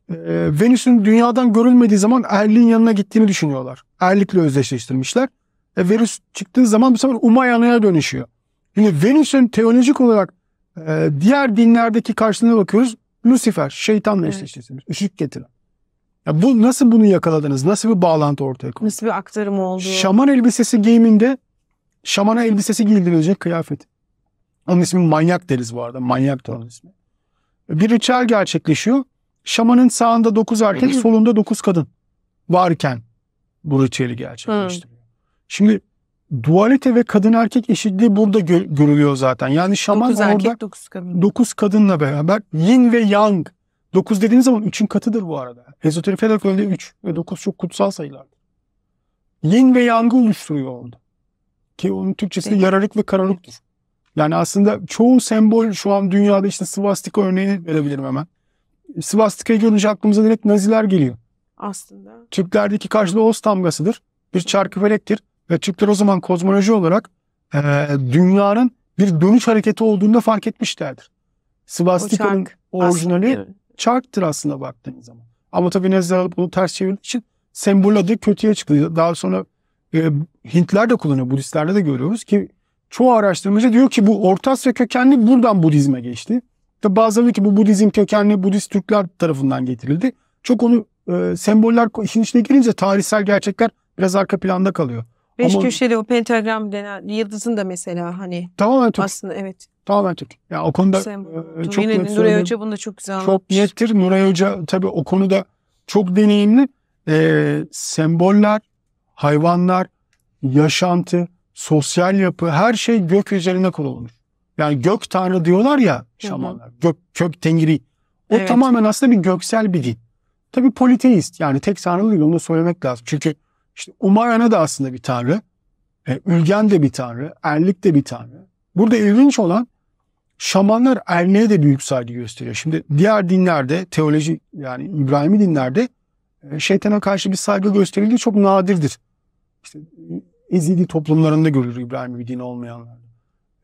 e, Venüs'ün dünyadan görülmediği zaman erliğin yanına gittiğini düşünüyorlar. Erlikle özdeşleştirmişler. E, Venüs çıktığı zaman bu sefer Umayana'ya dönüşüyor. Şimdi Venüs'ün teolojik olarak e, diğer dinlerdeki karşılığına bakıyoruz. Lucifer, şeytanla evet. eşleştirilmiş. Işık getiren. Ya bu nasıl bunu yakaladınız? Nasıl bir bağlantı ortaya koydunuz? Nasıl bir aktarım oldu? Şaman elbisesi giyiminde şamana elbisesi giydirilecek kıyafet. Onun ismi Manyak Deniz bu arada. Manyak da onun ismi. Bir ritüel gerçekleşiyor. Şamanın sağında dokuz erkek, solunda dokuz kadın varken bu ritüeli gerçekleştiriyor. Hı. Şimdi dualite ve kadın erkek eşitliği burada gö- görülüyor zaten. Yani şaman dokuz erkek, orada dokuz kadın. dokuz kadınla beraber yin ve yang. Dokuz dediğiniz zaman üçün katıdır bu arada. Ezoterik federasyonunda üç ve dokuz çok kutsal sayılar. Yin ve yangı oluşturuyor orada. Ki onun Türkçesinde yararlık ve kararlıktır. Yani aslında çoğu sembol şu an dünyada işte svastika örneğini verebilirim hemen. Svastika'yı görünce aklımıza direkt naziler geliyor. Aslında. Türklerdeki karşılığı Oğuz damgasıdır. Bir çarkıfelektir. Ve Türkler o zaman kozmoloji olarak e, dünyanın bir dönüş hareketi olduğunda fark etmişlerdir. Svastika'nın orijinali aslında. çarktır aslında baktığınız zaman. Ama tabii naziler alıp bunu ters çevirdiği için sembol adı kötüye çıkıyor. Daha sonra e, Hintler de kullanıyor, Budistler'de de görüyoruz ki çoğu araştırmacı diyor ki bu Orta Asya kökenli buradan Budizm'e geçti. Tabi bazıları ki bu Budizm kökenli Budist Türkler tarafından getirildi. Çok onu e, semboller işin içine girince tarihsel gerçekler biraz arka planda kalıyor. Beş Ama, köşeli o pentagram denen yıldızın da mesela hani tamamen Türk. aslında evet. Tamamen Türk. Ya o konuda Sembol. e, çok Yine net Nuray Hoca bunu da çok güzel Çok anlatmış. nettir. Nuray Hoca tabi o konuda çok deneyimli. E, semboller, hayvanlar, yaşantı, sosyal yapı, her şey gök üzerine kurulmuş. Yani gök tanrı diyorlar ya şamanlar. Hı hı. Gök, kök tengiri. O evet. tamamen aslında bir göksel bir din. Tabii politeist yani tek tanrılı değil söylemek lazım. Çünkü işte Umarana da aslında bir tanrı. E, Ülgen de bir tanrı. Erlik de bir tanrı. Burada ilginç olan şamanlar Erlik'e de büyük saygı gösteriyor. Şimdi diğer dinlerde teoloji yani İbrahim'i dinlerde e, şeytana karşı bir saygı gösterildiği çok nadirdir. İşte ezili toplumlarında görülür İbrahim bir din olmayanlar.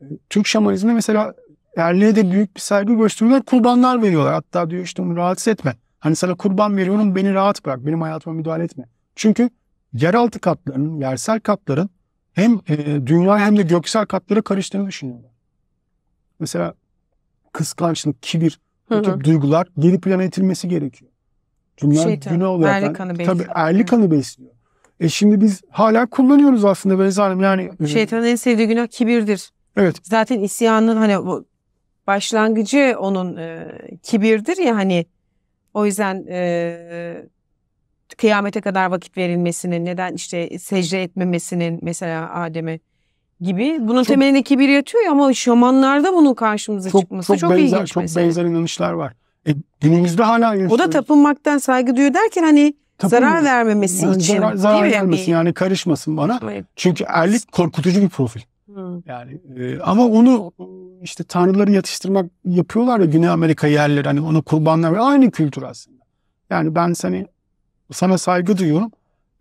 E, Türk şamanizmi mesela erliğe de büyük bir saygı gösteriyorlar. Kurbanlar veriyorlar. Hatta diyor işte onu rahatsız etme. Hani sana kurban veriyorum beni rahat bırak. Benim hayatıma müdahale etme. Çünkü yeraltı katlarının, yersel katların hem e, dünya hem de göksel katlara karıştığını düşünüyorlar. Mesela kıskançlık, kibir bu hı hı. duygular geri plana itilmesi gerekiyor. Dünya Şeytan, günah olarak erlik kanı Tabii erlik kanı besliyor. E şimdi biz hala kullanıyoruz aslında Beyza Hanım yani. E, Şeytanın en sevdiği günah kibirdir. Evet. Zaten isyanın hani bu başlangıcı onun e, kibirdir ya hani o yüzden e, kıyamete kadar vakit verilmesinin neden işte secde etmemesinin mesela Adem'e gibi bunun çok, temelinde kibir yatıyor ya ama şamanlarda bunun karşımıza çok, çıkması çok, çok benzer, ilginç çok mesela. benzer inanışlar var. E, dinimizde hala yaşıyoruz. O da tapınmaktan saygı duyuyor derken hani Tabii, zarar vermemesi yani için. Zarar, zarar vermesin yani karışmasın bana. Evet. Çünkü erlik korkutucu bir profil. Hı. Hmm. Yani e, ama onu işte tanrıları yatıştırmak yapıyorlar ya Güney Amerika yerleri hani onu kurbanlar ve aynı kültür aslında. Yani ben seni sana saygı duyuyorum.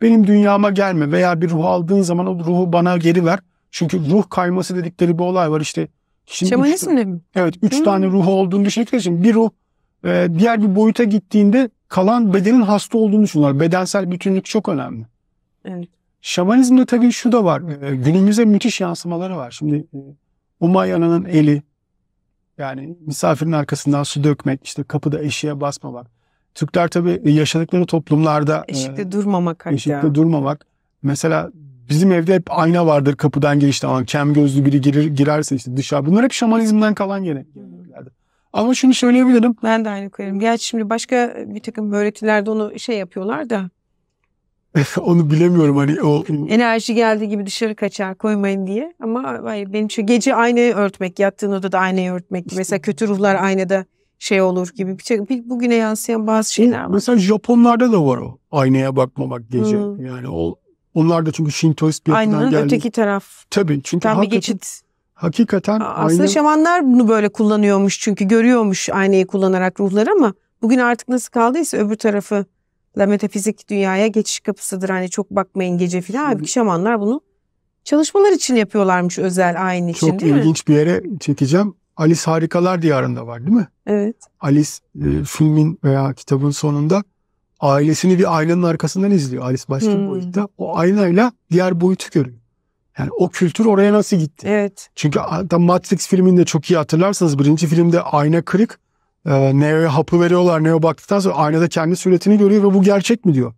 Benim dünyama gelme veya bir ruh aldığın zaman o ruhu bana geri ver. Çünkü ruh kayması dedikleri bir olay var işte. Şimdi Şamanizmde mi? Evet. Üç hmm. tane ruh olduğunu düşündükleri şey bir ruh e, diğer bir boyuta gittiğinde kalan bedenin hasta olduğunu düşünüyorlar. Bedensel bütünlük çok önemli. Evet. Şamanizmde tabii şu da var. Ee, günümüze müthiş yansımaları var. Şimdi e, Umay Ana'nın eli yani misafirin arkasından su dökmek, işte kapıda eşiğe basmamak. Türkler tabii yaşadıkları toplumlarda e, eşikte e, durmamak Eşikte durmamak. Mesela bizim evde hep ayna vardır kapıdan girişte ama kem gözlü biri girir girerse işte dışarı. Bunlar hep şamanizmden kalan geleneklerdir. Ama şunu söyleyebilirim. Ben de aynı koyarım. Gerçi şimdi başka bir takım öğretilerde onu şey yapıyorlar da. onu bilemiyorum hani o... Enerji geldiği gibi dışarı kaçar koymayın diye. Ama hayır, benim şu gece aynayı örtmek, yattığın odada aynayı örtmek. Mesela kötü ruhlar aynada şey olur gibi. Bir, şey, bugüne yansıyan bazı şeyler var. Mesela Japonlarda da var o. Aynaya bakmamak gece. Hmm. Yani o onlar da çünkü Shintoist bir yapıdan geldi. Aynanın öteki taraf. Tabii çünkü Tam bir geçit Hakikaten aslında ayna... şamanlar bunu böyle kullanıyormuş çünkü görüyormuş aynayı kullanarak ruhlar ama bugün artık nasıl kaldıysa öbür tarafı la metafizik dünyaya geçiş kapısıdır. Hani çok bakmayın gece filan. Halbuki şamanlar bunu çalışmalar için yapıyorlarmış özel aynı için Çok ilginç mi? bir yere çekeceğim. Alice Harikalar Diyarı'nda var değil mi? Evet. Alice e, filmin veya kitabın sonunda ailesini bir aynanın arkasından izliyor. Alice başka hmm. boyutta. O aynayla diğer boyutu görüyor. Yani o kültür oraya nasıl gitti? Evet. Çünkü hatta Matrix filminde çok iyi hatırlarsanız birinci filmde ayna kırık. E, Neo'ya hapı veriyorlar. Neo baktıktan sonra aynada kendi suretini görüyor ve bu gerçek mi diyor.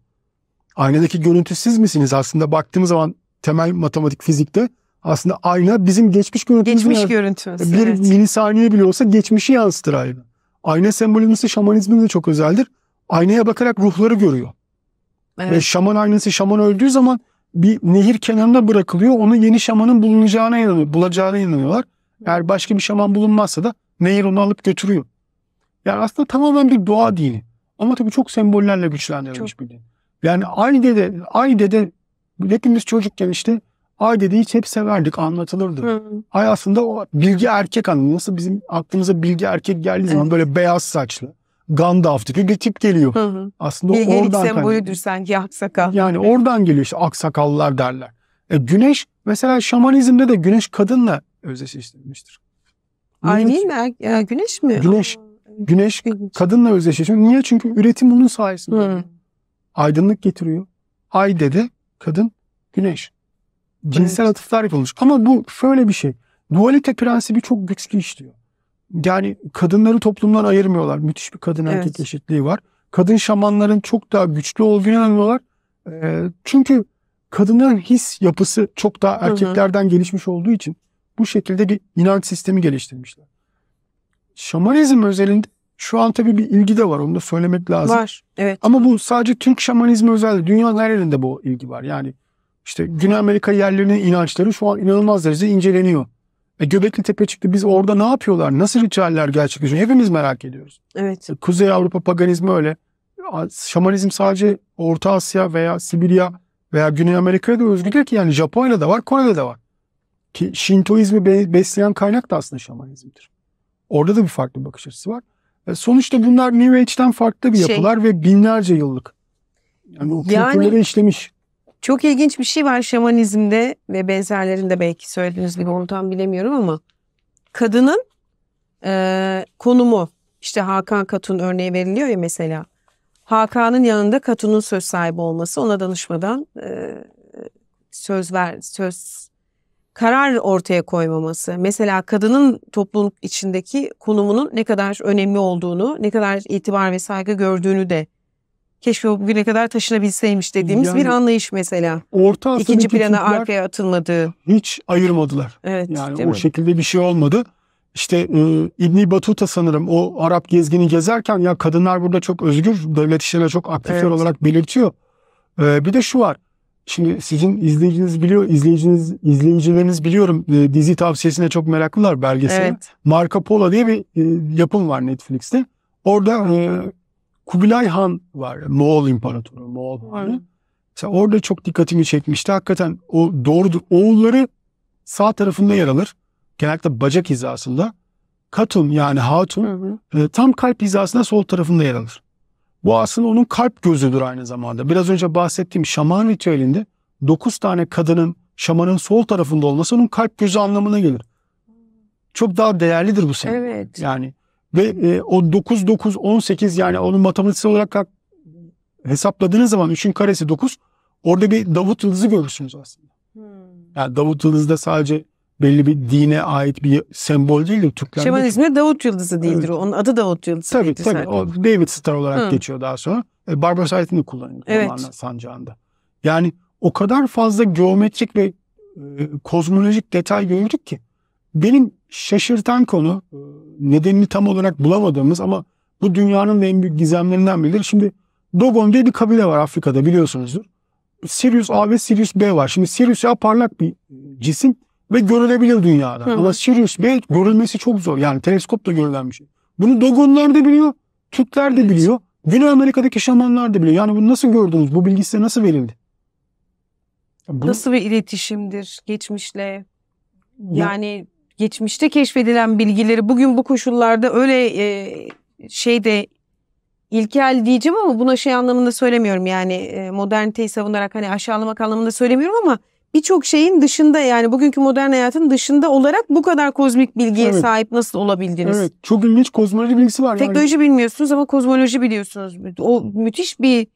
Aynadaki görüntü siz misiniz? Aslında baktığımız zaman temel matematik fizikte aslında ayna bizim geçmiş görüntümüz. Geçmiş görüntümüz. Bir evet. milisaniye bile olsa geçmişi yansıtır ayna. Ayna sembolümüzü şamanizmin de çok özeldir. Aynaya bakarak ruhları görüyor. Evet. Ve şaman aynası şaman öldüğü zaman bir nehir kenarında bırakılıyor. Onu yeni şamanın bulunacağına inanıyor, bulacağına inanıyorlar. Eğer başka bir şaman bulunmazsa da nehir onu alıp götürüyor. Yani aslında tamamen bir doğa dini. Ama tabii çok sembollerle güçlendirilmiş bir din. Yani ay dede, ay dede hepimiz çocukken işte ay dedeyi hep severdik, anlatılırdı. Hı. Ay aslında o bilgi erkek anı. Nasıl bizim aklımıza bilgi erkek geldiği zaman evet. böyle beyaz saçlı Gandalf'taki tip geliyor. Hı hı. Aslında Bilgelik oradan sembolüdür hani, sanki aksakal. Yani oradan geliyor işte aksakallar derler. E, güneş mesela şamanizmde de güneş kadınla özdeşleştirilmiştir. Ay değil mi? güneş mi? Güneş. Güneş kadınla özdeşleşiyor. Niye? Çünkü üretim onun sayesinde. Hı. Aydınlık getiriyor. Ay dedi, kadın, güneş. Cinsel evet. atıflar yapılmış. Ama bu şöyle bir şey. Dualite prensibi çok güçlü işliyor yani kadınları toplumdan ayırmıyorlar. Müthiş bir kadın erkek evet. eşitliği var. Kadın şamanların çok daha güçlü olduğunu inanıyorlar. E, çünkü kadınların his yapısı çok daha erkeklerden Hı-hı. gelişmiş olduğu için bu şekilde bir inanç sistemi geliştirmişler. Şamanizm özelinde şu an tabii bir ilgi de var onu da söylemek lazım. Var evet. Ama bu sadece Türk şamanizmi özel dünyanın her yerinde bu ilgi var. Yani işte Güney Amerika yerlerinin inançları şu an inanılmaz derecede inceleniyor. E, Göbekli Tepeçik'te biz orada ne yapıyorlar? Nasıl ritüeller gerçekleşiyor? Hepimiz merak ediyoruz. Evet. E, Kuzey Avrupa paganizmi öyle. Şamanizm sadece Orta Asya veya Sibirya veya Güney Amerika'ya da özgü değil ki. Yani Japonya'da var, Kore'de de var. Ki Şintoizmi besleyen kaynak da aslında şamanizmdir. Orada da bir farklı bakış açısı var. E, sonuçta bunlar New Age'den farklı bir şey yapılar şey, ve binlerce yıllık. Yani o yani, işlemiş. Çok ilginç bir şey var şamanizmde ve benzerlerinde belki söylediğiniz gibi onu tam bilemiyorum ama kadının e, konumu işte Hakan Katun örneği veriliyor ya mesela. Hakan'ın yanında Katun'un söz sahibi olması ona danışmadan e, söz ver söz karar ortaya koymaması. Mesela kadının toplum içindeki konumunun ne kadar önemli olduğunu, ne kadar itibar ve saygı gördüğünü de keşke o bugüne kadar taşınabilseymiş dediğimiz yani, bir anlayış mesela. Orta İkinci plana arkaya atılmadığı. Hiç ayırmadılar. Evet, yani o mi? şekilde bir şey olmadı. İşte e, İbni Batuta sanırım o Arap gezgini gezerken ya kadınlar burada çok özgür, devlet işlerine çok aktifler evet. olarak belirtiyor. E, bir de şu var. Şimdi sizin izleyiciniz biliyor, izleyiciniz izleyicileriniz biliyorum e, dizi tavsiyesine çok meraklılar belgesine. Evet. Marco Polo diye bir e, yapım var Netflix'te. Orada e, Kubilay Han var. Moğol İmparatoru, Moğol Hanı. Mesela orada çok dikkatimi çekmişti. Hakikaten o doğrudur. Oğulları sağ tarafında yer alır. Genellikle bacak hizasında. Katun yani hatun hı hı. E, tam kalp hizasında sol tarafında yer alır. Bu aslında onun kalp gözüdür aynı zamanda. Biraz önce bahsettiğim şaman ritüelinde dokuz tane kadının şamanın sol tarafında olması onun kalp gözü anlamına gelir. Çok daha değerlidir bu senin. Evet. Yani ve e, o 9, 9, 18 yani onu matematiksel olarak hesapladığınız zaman 3'ün karesi 9. Orada bir Davut Yıldız'ı görürsünüz aslında. Hmm. Yani Davut yıldızı da sadece belli bir dine ait bir sembol değil de Türklerde. Şamanizmde Davut Yıldızı değildir evet. o. Onun adı Davut Yıldızı tabii, değildir. Tabii tabii. O David Star olarak Hı. geçiyor daha sonra. E, Barbaros ayetini kullanıyor evet. sancağında. Yani o kadar fazla geometrik ve e, kozmolojik detay gördük ki benim şaşırtan konu e, nedenini tam olarak bulamadığımız ama bu dünyanın da en büyük gizemlerinden biridir. Şimdi Dogon diye bir kabile var Afrika'da biliyorsunuzdur. Sirius A ve Sirius B var. Şimdi Sirius A parlak bir e, cisim ve görülebilir dünyada. Hı. Ama Sirius B görülmesi çok zor. Yani teleskopla görülen bir şey. Bunu Dogonlar da biliyor, Türkler de biliyor, Güney Amerika'daki şamanlar da biliyor. Yani bunu nasıl gördünüz? Bu bilgi size nasıl verildi? Bunu... Nasıl bir iletişimdir geçmişle? Yani ya geçmişte keşfedilen bilgileri bugün bu koşullarda öyle e, şeyde ilkel diyeceğim ama buna şey anlamında söylemiyorum yani e, moderniteyi savunarak hani aşağılamak anlamında söylemiyorum ama birçok şeyin dışında yani bugünkü modern hayatın dışında olarak bu kadar kozmik bilgiye evet. sahip nasıl olabildiniz? Evet çok ilginç kozmoloji bilgisi var. Teknoloji yani. bilmiyorsunuz ama kozmoloji biliyorsunuz. O müthiş bir...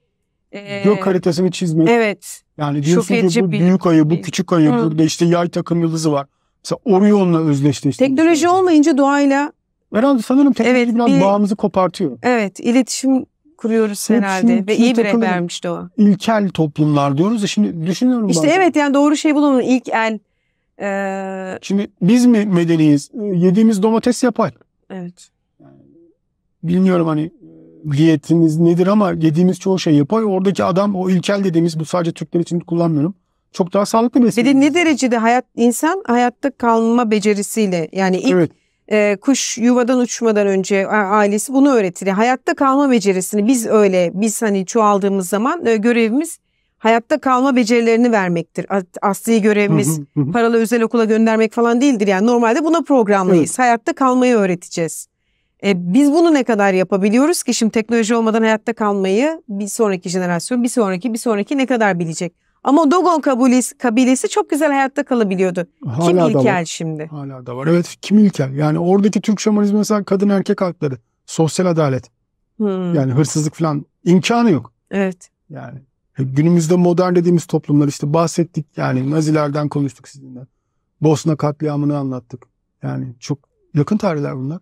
E, Gök haritasını çizmek. Evet. Yani diyorsun ki bu büyük ayı, bu küçük ayı, Hı. burada işte yay takım yıldızı var. Mesela Orion'la özdeşleştirdik. Teknoloji olmayınca doğayla Herhalde sanırım teknoloji evet, biraz bir, bağımızı kopartıyor. Evet, iletişim kuruyoruz iletişim, herhalde ve iyi bir rehbermiş doğa. İlkel toplumlar diyoruz ya şimdi düşünüyorum İşte bazen. evet yani doğru şey bulunun ilk el. Ee... Şimdi biz mi medeniyiz? E, yediğimiz domates yapar. Evet. Bilmiyorum hani e, diyetiniz nedir ama yediğimiz çoğu şey yapay. Oradaki adam o ilkel dediğimiz bu sadece Türkler için kullanmıyorum çok daha sağlıklı beslenir. Bir de ne derecede hayat insan hayatta kalma becerisiyle yani ilk evet. e, kuş yuvadan uçmadan önce ailesi bunu öğretir. Hayatta kalma becerisini biz öyle biz hani çoğaldığımız zaman e, görevimiz hayatta kalma becerilerini vermektir. Asli görevimiz hı paralı özel okula göndermek falan değildir. Yani normalde buna programlıyız. Evet. Hayatta kalmayı öğreteceğiz. E, biz bunu ne kadar yapabiliyoruz ki şimdi teknoloji olmadan hayatta kalmayı bir sonraki jenerasyon, bir sonraki, bir sonraki ne kadar bilecek? Ama Dogon kabilesi, kabilesi çok güzel hayatta kalabiliyordu. Hala kim ilkel şimdi? Hala da var. Evet kim ilkel? Yani oradaki Türk şamanizmi mesela kadın erkek hakları, sosyal adalet. Hmm. Yani hırsızlık falan imkanı yok. Evet. Yani günümüzde modern dediğimiz toplumlar işte bahsettik yani Nazilerden konuştuk sizinle. Bosna katliamını anlattık. Yani çok yakın tarihler bunlar.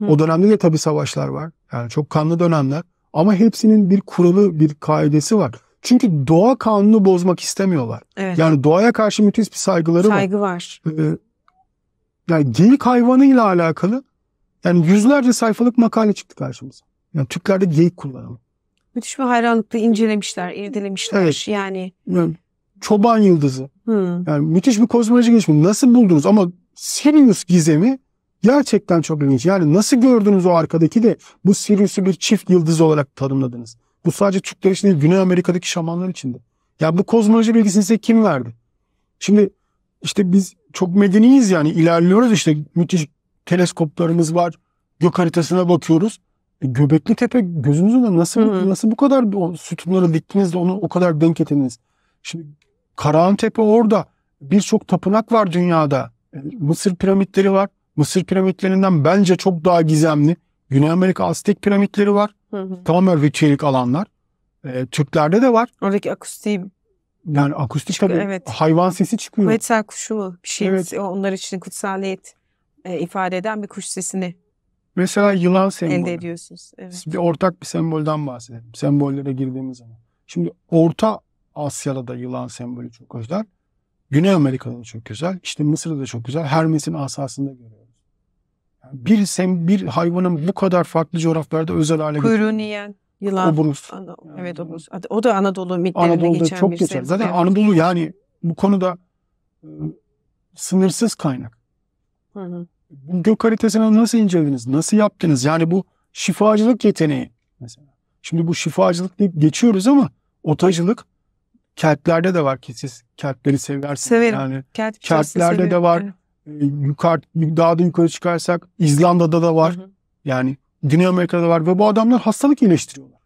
Hı. O dönemde de tabii savaşlar var. Yani çok kanlı dönemler. Ama hepsinin bir kuralı, bir kaidesi var. Çünkü doğa kanunu bozmak istemiyorlar. Evet. Yani doğaya karşı müthiş bir saygıları var. Saygı var. Ee, yani geyik hayvanıyla alakalı yani yüzlerce sayfalık makale çıktı karşımıza. Yani Türklerde geyik kullanımı. Müthiş bir hayranlıkla incelemişler, irdelemişler. Evet. Yani. yani çoban yıldızı. Hmm. Yani müthiş bir kozmoloji gelişimi. Nasıl buldunuz? Ama Sirius gizemi gerçekten çok ilginç. Yani nasıl gördünüz o arkadaki de bu Sirius'u bir çift yıldız olarak tanımladınız? Bu sadece Türkler için değil, Güney Amerika'daki şamanlar için de. Ya bu kozmoloji bilgisini size kim verdi? Şimdi işte biz çok medeniyiz yani ilerliyoruz işte müthiş teleskoplarımız var. Gök haritasına bakıyoruz. E, Göbekli Tepe gözünüzün önünde nasıl Hı-hı. nasıl bu kadar o sütunları diktiniz de onu o kadar denk ettiniz? Şimdi Karahan Tepe orada. Birçok tapınak var dünyada. E, Mısır piramitleri var. Mısır piramitlerinden bence çok daha gizemli. Güney Amerika Aztek piramitleri var. Hı hı. Tamamen ritüelik alanlar. E, Türklerde de var. Oradaki akustiği yani akustik Çık, tabii evet. hayvan sesi çıkıyor. Kuetsel kuşu bir şey. Evet. Onlar için kutsaliyet e, ifade eden bir kuş sesini Mesela yılan sembolü. Elde ediyorsunuz. Evet. Siz bir ortak bir sembolden bahsedelim. Sembollere girdiğimiz zaman. Şimdi Orta Asya'da da yılan sembolü çok güzel. Güney Amerika'da da çok güzel. İşte Mısır'da da çok güzel. Hermes'in asasında görüyoruz bir sem bir hayvanın bu kadar farklı coğrafyalarda özel hale getirmesi. Kuyruğunu yiyen yılan. Obruz. Ana, evet Obruz. O da Anadolu mitlerinde Anadolu'da geçen çok bir geçer. Zaten evet. Anadolu yani bu konuda ıı, sınırsız kaynak. Bu gök haritasını nasıl incelediniz? Nasıl yaptınız? Yani bu şifacılık yeteneği mesela. Şimdi bu şifacılık deyip geçiyoruz ama otacılık keltlerde de var ki siz keltleri seversiniz. Severim. Yani Kelt keltlerde de var. Evet yukarı daha da yukarı çıkarsak İzlanda'da da var. Hı hı. Yani Güney Amerika'da var ve bu adamlar hastalık iyileştiriyorlar.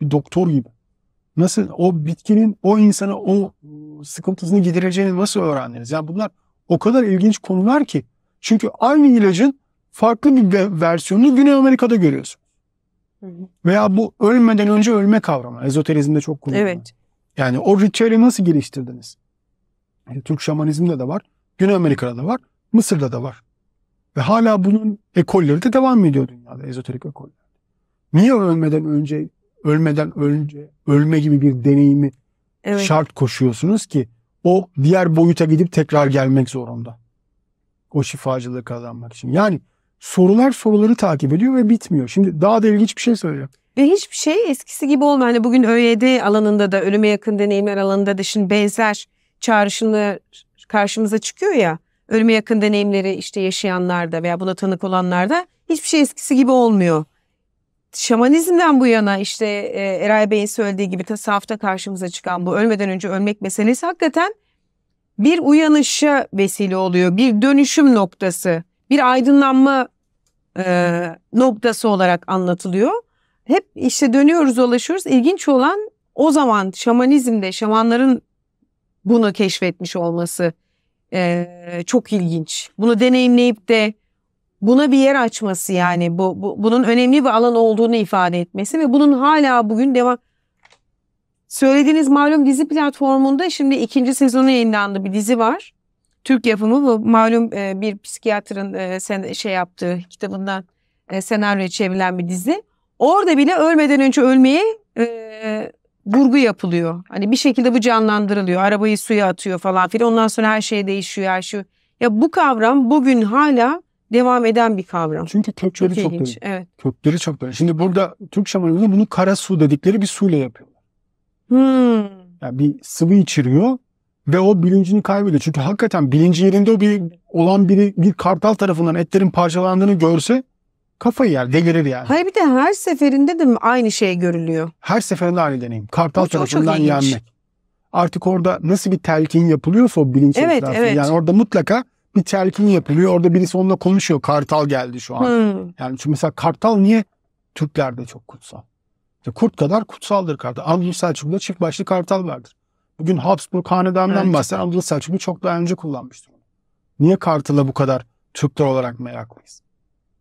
Bir doktor gibi. Nasıl o bitkinin o insana o e, sıkıntısını gidireceğini nasıl öğrendiniz? Yani bunlar o kadar ilginç konular ki. Çünkü aynı ilacın farklı bir versiyonunu Güney Amerika'da görüyorsun. Veya bu ölmeden önce ölme kavramı. Ezoterizmde çok kullanılıyor. Evet. Yani o ritüeli nasıl geliştirdiniz? Yani e, Türk şamanizmde de var. Güney Amerika'da da var. Mısır'da da var. Ve hala bunun ekolleri de devam ediyor dünyada ezoterik ekoller. Niye ölmeden önce ölmeden önce ölme gibi bir deneyimi evet. şart koşuyorsunuz ki o diğer boyuta gidip tekrar gelmek zorunda. O şifacılığı kazanmak için. Yani sorular soruları takip ediyor ve bitmiyor. Şimdi daha da ilginç bir şey söyleyeceğim. Ve hiçbir şey eskisi gibi olmuyor. Hani bugün ÖYD alanında da ölüme yakın deneyimler alanında da şimdi benzer çağrışımlar karşımıza çıkıyor ya ölüme yakın deneyimleri işte yaşayanlarda veya buna tanık olanlarda hiçbir şey eskisi gibi olmuyor. Şamanizmden bu yana işte e, Eray Bey'in söylediği gibi tasavvufta karşımıza çıkan bu ölmeden önce ölmek meselesi hakikaten bir uyanışa vesile oluyor. Bir dönüşüm noktası, bir aydınlanma e, noktası olarak anlatılıyor. Hep işte dönüyoruz dolaşıyoruz. İlginç olan o zaman şamanizmde şamanların bunu keşfetmiş olması ee, çok ilginç. Bunu deneyimleyip de buna bir yer açması yani bu, bu bunun önemli bir alan olduğunu ifade etmesi ve bunun hala bugün devam Söylediğiniz malum dizi platformunda şimdi ikinci sezonu yayınlandı bir dizi var. Türk yapımı bu malum e, bir psikiyatrın e, sen, şey yaptığı kitabından e, senaryoya çevrilen bir dizi. Orada bile ölmeden önce ölmeyi e, vurgu yapılıyor. Hani bir şekilde bu canlandırılıyor. Arabayı suya atıyor falan filan. Ondan sonra her şey değişiyor, her şey. Ya bu kavram bugün hala devam eden bir kavram. Çünkü kökleri çok, çok ilginç. Derin. Evet. Kökleri çok derin. Şimdi burada Türk şamanında bunu kara su dedikleri bir suyla yapıyorlar. Hmm. Yani bir sıvı içiriyor ve o bilincini kaybediyor. Çünkü hakikaten bilinci yerinde o bir olan biri bir kartal tarafından etlerin parçalandığını görse kafayı yer, delirir yani. Hayır bir de her seferinde de aynı şey görülüyor? Her seferinde aynı deneyim. Kartal o, tarafından çok yenmek. Artık orada nasıl bir telkin yapılıyorsa o bilinç evet, Evet. Yani orada mutlaka bir telkin yapılıyor. Orada birisi onunla konuşuyor. Kartal geldi şu an. Hmm. Yani çünkü mesela kartal niye Türklerde çok kutsal? İşte kurt kadar kutsaldır kartal. Anadolu Selçuklu'da çift başlı kartal vardır. Bugün Habsburg hanedanından evet. bahseden Anadolu Selçuklu çok daha önce kullanmıştır. Niye kartala bu kadar Türkler olarak meraklıyız?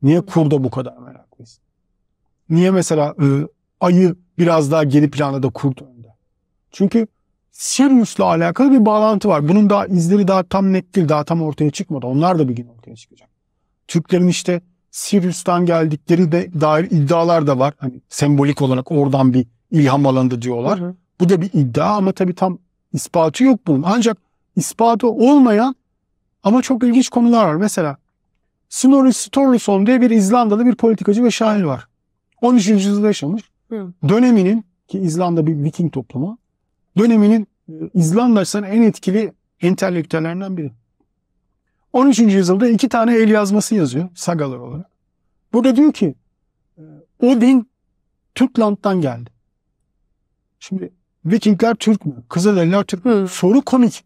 Niye kurda bu kadar meraklıyız? Niye mesela e, ayı biraz daha geri planda da kurt önde? Çünkü Sirius'la alakalı bir bağlantı var. Bunun daha izleri daha tam net değil, daha tam ortaya çıkmadı. Onlar da bir gün ortaya çıkacak. Türklerin işte Sirius'tan geldikleri de dair iddialar da var. Hani sembolik olarak oradan bir ilham alındı diyorlar. Hı hı. Bu da bir iddia ama tabii tam ispatı yok bunun. Ancak ispatı olmayan ama çok ilginç konular var. Mesela Snorri Sturluson diye bir İzlandalı bir politikacı ve şair var. 13. yüzyılda yaşamış. Hı. Döneminin ki İzlanda bir Viking toplumu. Döneminin e, İzlanda açısından en etkili entelektüellerinden biri. 13. yüzyılda iki tane el yazması yazıyor sagalar olarak. Burada diyor ki e, Odin Türkland'dan geldi. Şimdi Vikingler Türk mü? Kızılderililer Türk mü? Soru komik.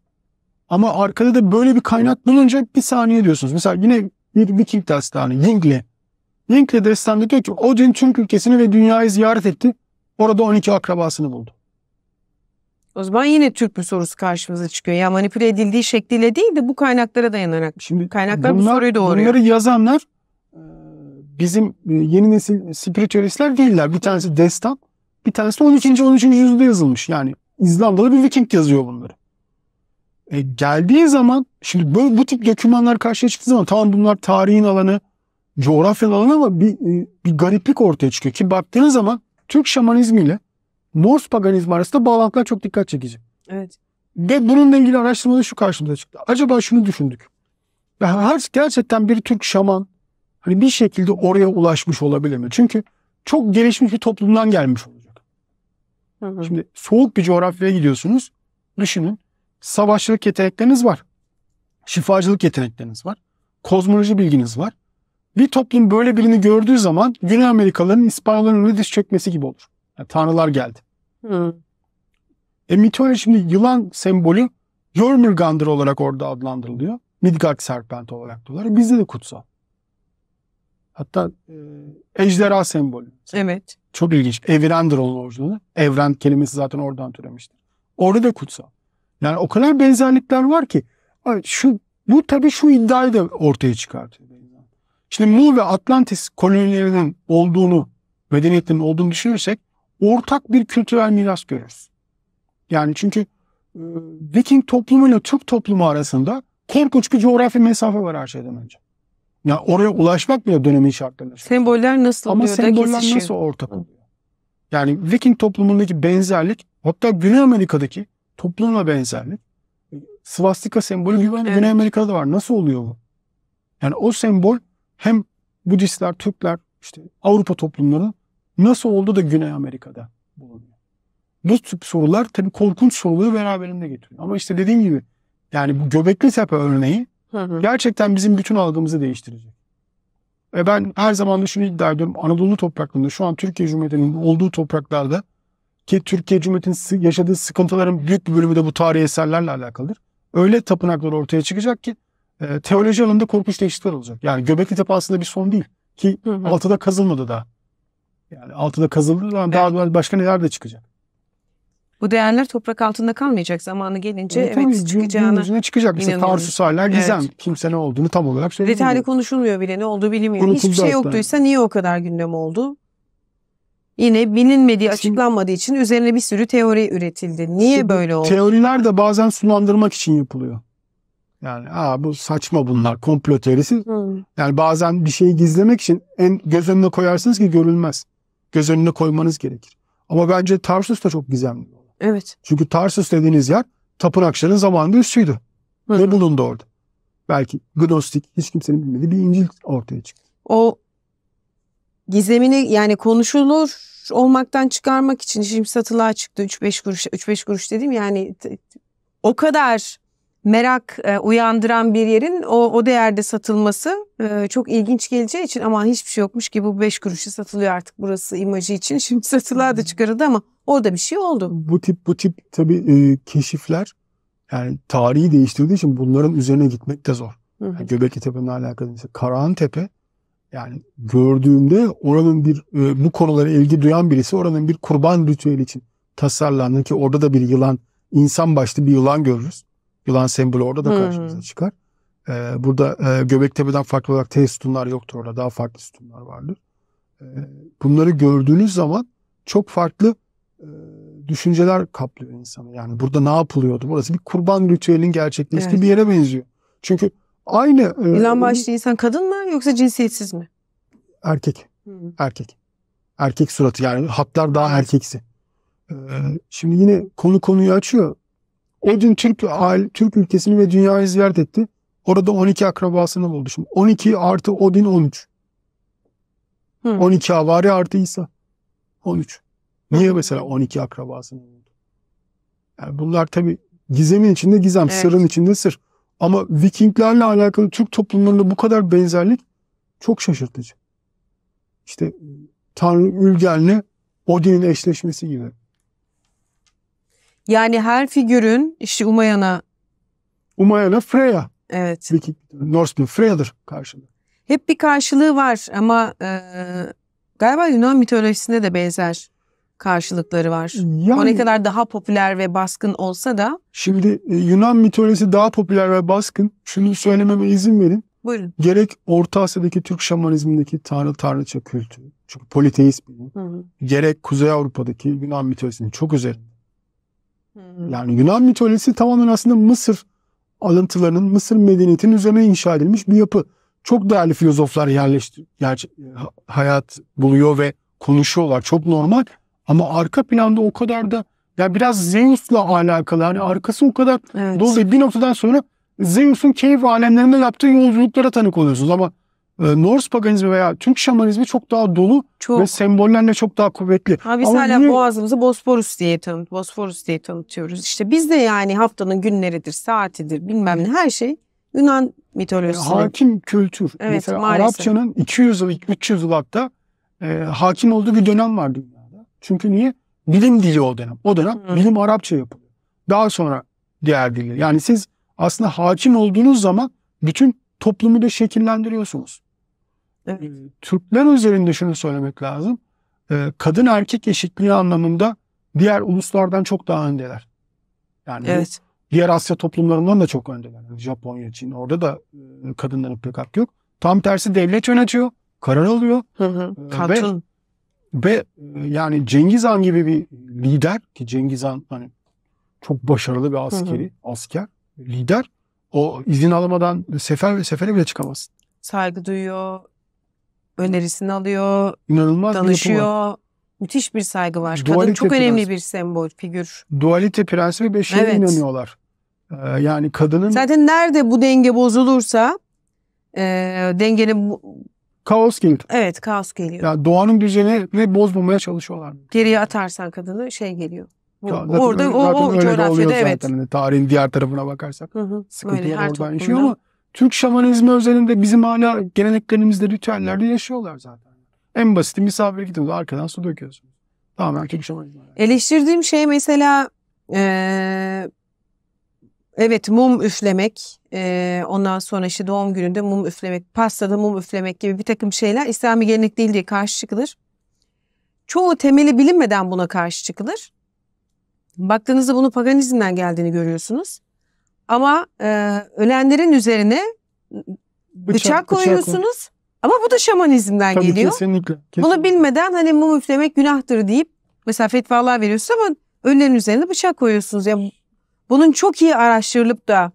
Ama arkada da böyle bir kaynak bulunca bir saniye diyorsunuz. Mesela yine bir Viking destanı Yingle. Yingle destanı diyor ki Odin Türk ülkesini ve dünyayı ziyaret etti. Orada 12 akrabasını buldu. O zaman yine Türk mü sorusu karşımıza çıkıyor. Ya manipüle edildiği şekliyle değil de bu kaynaklara dayanarak. Şimdi kaynaklar bunlar, bu soruyu doğuruyor. Bunları yazanlar e, bizim e, yeni nesil spiritüelistler değiller. Bir tanesi destan, bir tanesi 12. 13. yüzyılda yazılmış. Yani İzlandalı bir Viking yazıyor bunları. E, geldiği zaman şimdi böyle bu tip dokümanlar karşıya çıktığı zaman tamam bunlar tarihin alanı, coğrafyanın alanı ama bir, e, bir gariplik ortaya çıkıyor ki baktığınız zaman Türk şamanizmiyle Norse paganizmi arasında bağlantılar çok dikkat çekici. Evet. Ve bununla ilgili araştırmada şu karşımıza çıktı. Acaba şunu düşündük. Her gerçekten bir Türk şaman hani bir şekilde oraya ulaşmış olabilir mi? Çünkü çok gelişmiş bir toplumdan gelmiş olacak. Hı hı. Şimdi soğuk bir coğrafyaya gidiyorsunuz. Düşünün savaşçılık yetenekleriniz var. Şifacılık yetenekleriniz var. Kozmoloji bilginiz var. Bir toplum böyle birini gördüğü zaman Güney Amerikalıların İspanyolların önüne diz çökmesi gibi olur. Yani tanrılar geldi. Hı. E mitoloji şimdi yılan sembolü Jormungandr olarak orada adlandırılıyor. Midgard serpent olarak diyorlar. Bizde de kutsal. Hatta e, ejderha sembolü. Evet. Çok ilginç. Evrendir onun orijinali. Evren kelimesi zaten oradan türemiştir. Orada da kutsal. Yani o kadar benzerlikler var ki. Şu, bu tabii şu iddiayı da ortaya çıkartıyor. Şimdi Mu ve Atlantis kolonilerinin olduğunu, medeniyetlerin olduğunu düşünürsek ortak bir kültürel miras görürüz. Yani çünkü e, Viking toplumu ile Türk toplumu arasında korkunç bir coğrafi mesafe var her şeyden önce. Yani oraya ulaşmak bile dönemin şartlarında. Semboller nasıl Ama oluyor? Ama semboller kesişiyor. nasıl ortak oluyor? Yani Viking toplumundaki benzerlik hatta Güney Amerika'daki toplumla benzerlik. Svastika sembolü Güven, evet. Güney Amerika'da var. Nasıl oluyor bu? Yani o sembol hem Budistler, Türkler, işte Avrupa toplumları nasıl oldu da Güney Amerika'da bulunuyor? Bu tip sorular tabii korkunç soruları beraberinde getiriyor. Ama işte dediğim gibi yani bu Göbekli Tepe örneği gerçekten bizim bütün algımızı değiştirecek. Ve ben her zaman da şunu iddia ediyorum. Anadolu topraklarında şu an Türkiye Cumhuriyeti'nin olduğu topraklarda ki Türkiye Cumhuriyeti'nin yaşadığı sıkıntıların büyük bir bölümü de bu tarihi eserlerle alakalıdır. Öyle tapınaklar ortaya çıkacak ki e, teoloji alanında korkunç değişiklikler olacak. Yani Göbekli Tepe aslında bir son değil. Ki hı hı. altıda kazılmadı da. Yani altıda kazıldı ama evet. daha başka neler de çıkacak. Bu değerler toprak altında kalmayacak zamanı gelince e, evet, evet çıkacağına. Gün çıkacak. Mesela Tarsus hala gizem. Evet. Kimse ne olduğunu tam olarak söylemiyor. Detaylı konuşulmuyor bile ne olduğu bilinmiyor. Hiçbir şey hatta. yoktuysa niye o kadar gündem oldu? yine bilinmediği, açıklanmadığı için üzerine bir sürü teori üretildi. Niye işte böyle oldu? Teoriler de bazen sulandırmak için yapılıyor. Yani Aa, bu saçma bunlar komplo teorisi. Hı. Yani bazen bir şeyi gizlemek için en göz önüne koyarsınız ki görülmez. Göz önüne koymanız gerekir. Ama bence Tarsus da çok gizemli. Evet. Çünkü Tarsus dediğiniz yer tapınakçıların zamanında üssüydü. Hı. Ne bulundu orada? Belki gnostik hiç kimsenin bilmediği bir İncil ortaya çıktı. O gizemini yani konuşulur olmaktan çıkarmak için şimdi satılığa çıktı 3-5 kuruş 3-5 kuruş dedim yani o kadar merak e, uyandıran bir yerin o, o değerde satılması e, çok ilginç geleceği için ama hiçbir şey yokmuş ki bu 5 kuruşa satılıyor artık burası imajı için. Şimdi satılığa da hmm. çıkarıldı ama orada bir şey oldu. Bu tip bu tip tabi e, keşifler yani tarihi değiştirdiği için bunların üzerine gitmek de zor. Hı hı. Yani Göbekli Tepe'nin alakalı. Mesela Karahan Tepe yani gördüğümde oranın bir e, bu konulara ilgi duyan birisi oranın bir kurban ritüeli için tasarlandı ki orada da bir yılan insan başlı bir yılan görürüz. Yılan sembolü orada da hmm. karşımıza hmm. çıkar. Ee, burada e, Göbektepe'den farklı olarak T sütunlar yoktur orada. Daha farklı sütunlar vardır. Ee, bunları gördüğünüz zaman çok farklı e, düşünceler kaplıyor insanı. Yani burada ne yapılıyordu? Burası bir kurban ritüelinin gerçekleştiği evet. bir yere benziyor. Çünkü Aynı. E, İlan başlı insan kadın mı yoksa cinsiyetsiz mi? Erkek. Hı. Erkek. Erkek suratı yani hatlar daha erkeksi. Ee, şimdi yine konu konuyu açıyor. Odin Türk, Türk ülkesini ve dünyayı ziyaret etti. Orada 12 akrabasını buldu. Şimdi 12 artı Odin 13. Hı. 12 avari artı İsa. 13. Niye mesela 12 akrabasını buldu? Yani bunlar tabii gizemin içinde gizem, evet. sırrın içinde sır. Ama Vikinglerle alakalı Türk toplumlarında bu kadar benzerlik çok şaşırtıcı. İşte e, Tanrı Ülgen'le Odin'in eşleşmesi gibi. Yani her figürün işte Umayana Umayana Freya. Evet. Viking, Norseman Freya'dır karşılığı. Hep bir karşılığı var ama e, galiba Yunan mitolojisinde de benzer karşılıkları var. Yani, o ne kadar daha popüler ve baskın olsa da. Şimdi e, Yunan mitolojisi daha popüler ve baskın. Şunu söylememe izin verin. Buyurun. Gerek Orta Asya'daki Türk şamanizmindeki tanrı tanrıça kültürü. Çünkü politeist bir. Gerek Kuzey Avrupa'daki Yunan mitolojisinin çok üzerinde. Yani Yunan mitolojisi tamamen aslında Mısır alıntılarının, Mısır medeniyetinin üzerine inşa edilmiş bir yapı. Çok değerli filozoflar yerleşti, yer, e, hayat buluyor ve konuşuyorlar. Çok normal. Ama arka planda o kadar da ya biraz Zeus'la alakalı. Hani arkası o kadar evet. dolu ve bir noktadan sonra Zeus'un keyif alemlerinde yaptığı yolculuklara tanık oluyorsunuz ama e, Norse paganizmi veya Türk şamanizmi çok daha dolu çok. ve sembollerle çok daha kuvvetli. Ha, biz ama hala niye... boğazımızı Bosporus diye tanıt, Bosporus diye tanıtıyoruz. İşte biz de yani haftanın günleridir, saatidir, bilmem ne her şey Yunan mitolojisi. E, hakim kültür. Evet, Mesela maalesef. Arapçanın 200 yıl, 300 yıl hatta e, hakim olduğu bir dönem var dünyada. Çünkü niye? Bilim dili o dönem. O dönem Hı. bilim Arapça yapılıyor. Daha sonra diğer diller. Yani siz aslında hakim olduğunuz zaman bütün toplumu da şekillendiriyorsunuz. Evet. Ee, Türkler üzerinde şunu söylemek lazım. Ee, kadın erkek eşitliği anlamında diğer uluslardan çok daha öndeler. Yani evet. diğer Asya toplumlarından da çok öndeler. Japonya, Çin orada da e, kadınların pek hakkı yok. Tam tersi devlet yönetiyor, karar alıyor. Hı hı. Ee, ve Katıl. Ve e, yani Cengiz Han gibi bir lider ki Cengiz Han hani çok başarılı bir askeri, hı hı. asker, lider. O izin alamadan sefer ve sefere bile çıkamazsın. Saygı duyuyor, önerisini alıyor, İnanılmaz danışıyor. Müthiş bir saygı var. Dualite Kadın çok prens. önemli bir sembol, figür. Dualite prensibi ve şeye evet. inanıyorlar. Ee, yani kadının... Zaten nerede bu denge bozulursa e, dengenin Kaos geliyor. Evet kaos geliyor. Yani doğanın düzenini bozmamaya çalışıyorlar. Geriye atarsan kadını şey geliyor. Bu, ya orada öyle, o, zaten o öyle coğrafyada evet. Zaten. Hani tarihin diğer tarafına bakarsak. Hı hı. Sıkıntılar oradan toplumda. yaşıyor ama Türk şamanizmi özelinde bizim hala geleneklerimizde, ritüellerde yaşıyorlar zaten. En basit misafir gidiyoruz. Arkadan su döküyorsun. Tamamen Türk şamanizmi. Eleştirdiğim şey mesela e, Evet mum üflemek, e, ondan sonra işte doğum gününde mum üflemek, pastada mum üflemek gibi bir takım şeyler İslami gelenek değil diye karşı çıkılır. Çoğu temeli bilinmeden buna karşı çıkılır. Baktığınızda bunu paganizmden geldiğini görüyorsunuz. Ama e, ölenlerin üzerine bıçak, bıçak koyuyorsunuz. Bıçak ama bu da şamanizmden Tabii, geliyor. Kesinlikle, kesinlikle. Bunu bilmeden hani mum üflemek günahtır deyip mesela fetvalar veriyorsunuz ama ölenin üzerine bıçak koyuyorsunuz. Ya yani bunun çok iyi araştırılıp da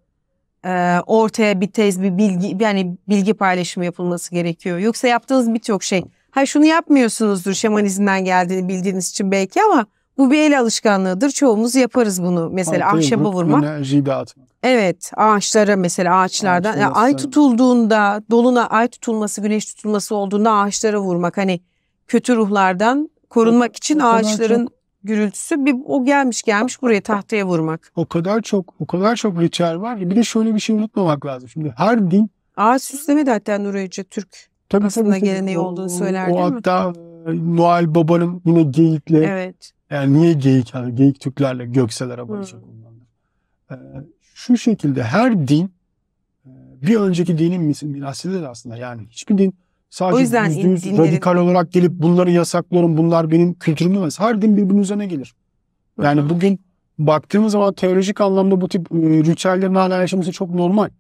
e, ortaya bir tez, bir bilgi yani bilgi paylaşımı yapılması gerekiyor. Yoksa yaptığınız birçok şey. Ha şunu yapmıyorsunuzdur şamanizmden geldiğini bildiğiniz için belki ama bu bir el alışkanlığıdır. Çoğumuz yaparız bunu. Mesela Altı, ahşaba vurmak. Enerjiyi dağıtmak. Evet ağaçlara mesela ağaçlardan. yani ay tutulduğunda doluna ay tutulması güneş tutulması olduğunda ağaçlara vurmak. Hani kötü ruhlardan korunmak için o ağaçların gürültüsü bir o gelmiş gelmiş buraya tahtaya vurmak. O kadar çok o kadar çok ritüel var ki bir de şöyle bir şey unutmamak lazım. Şimdi her din Ağaç süsleme de hatta Nuri Hoca Türk tabii, aslında tabii, geleneği o, olduğunu söyler o, o hatta mi? E, Noel Baba'nın yine geyikle evet. yani niye geyik? Yani geyik Türklerle gökseler abartacak ee, şu şekilde her din e, bir önceki dinin misin bir de aslında yani hiçbir din Sadece o yüzden yüz dinlerin... radikal olarak gelip bunları yasaklıyorum, bunlar benim kültürümü ve her din birbirinin üzerine gelir. Yani bugün baktığımız zaman teolojik anlamda bu tip ıı, ritüellerin hala yaşaması çok normal.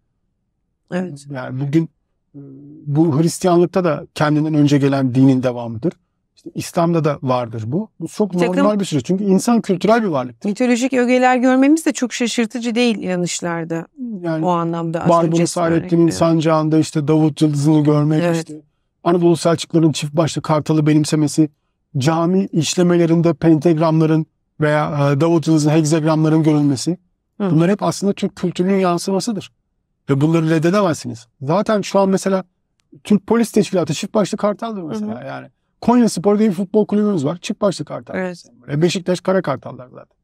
Evet. Yani bugün ıı, bu Hristiyanlıkta da kendinden önce gelen dinin devamıdır. İşte İslam'da da vardır bu. Bu çok normal Takım, bir süreç. Çünkü insan kültürel bir varlık. Mitolojik ögeler görmemiz de çok şaşırtıcı değil yanışlarda. Yani o anlamda. Barbaros Hayrettin'in sancağında işte Davut Yıldız'ını görmek evet. işte Anadolu Selçukluların çift başlı kartalı benimsemesi, cami işlemelerinde pentagramların veya e, Davut'unuzun hegzagramların görülmesi. Hı. Bunlar hep aslında Türk kültürünün yansımasıdır. Ve bunları reddedemezsiniz. Zaten şu an mesela Türk polis teşkilatı çift başlı kartaldır mesela hı hı. yani. Konya Spor diye bir futbol kulübümüz var. Çift başlı kartal. Evet. Beşiktaş kara kartallar zaten.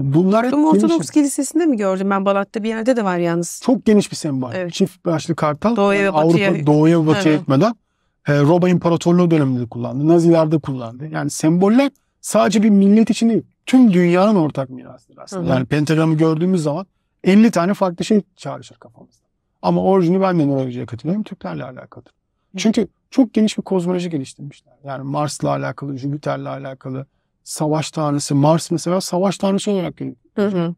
E, bunlar hep Rum Ortodoks Kilisesi'nde mi gördüm ben Balat'ta bir yerde de var yalnız. Çok geniş bir sembol. Evet. Çift başlı kartal. Doğuya ve batıya. Avrupa, doğuya ve batıya evet. etmeden ee, Roma İmparatorluğu döneminde kullandı, Nazilerde kullandı. Yani semboller sadece bir millet için değil, tüm dünyanın ortak mirasıdır aslında. Hı hı. Yani pentagramı gördüğümüz zaman 50 tane farklı şey çağrışır kafamızda. Ama orijini ben de nörolojiye katılıyorum, Türklerle alakalıdır. Hı. Çünkü çok geniş bir kozmoloji geliştirmişler. Yani Mars'la alakalı, Jüpiter'le alakalı, savaş tanrısı, Mars mesela savaş tanrısı olarak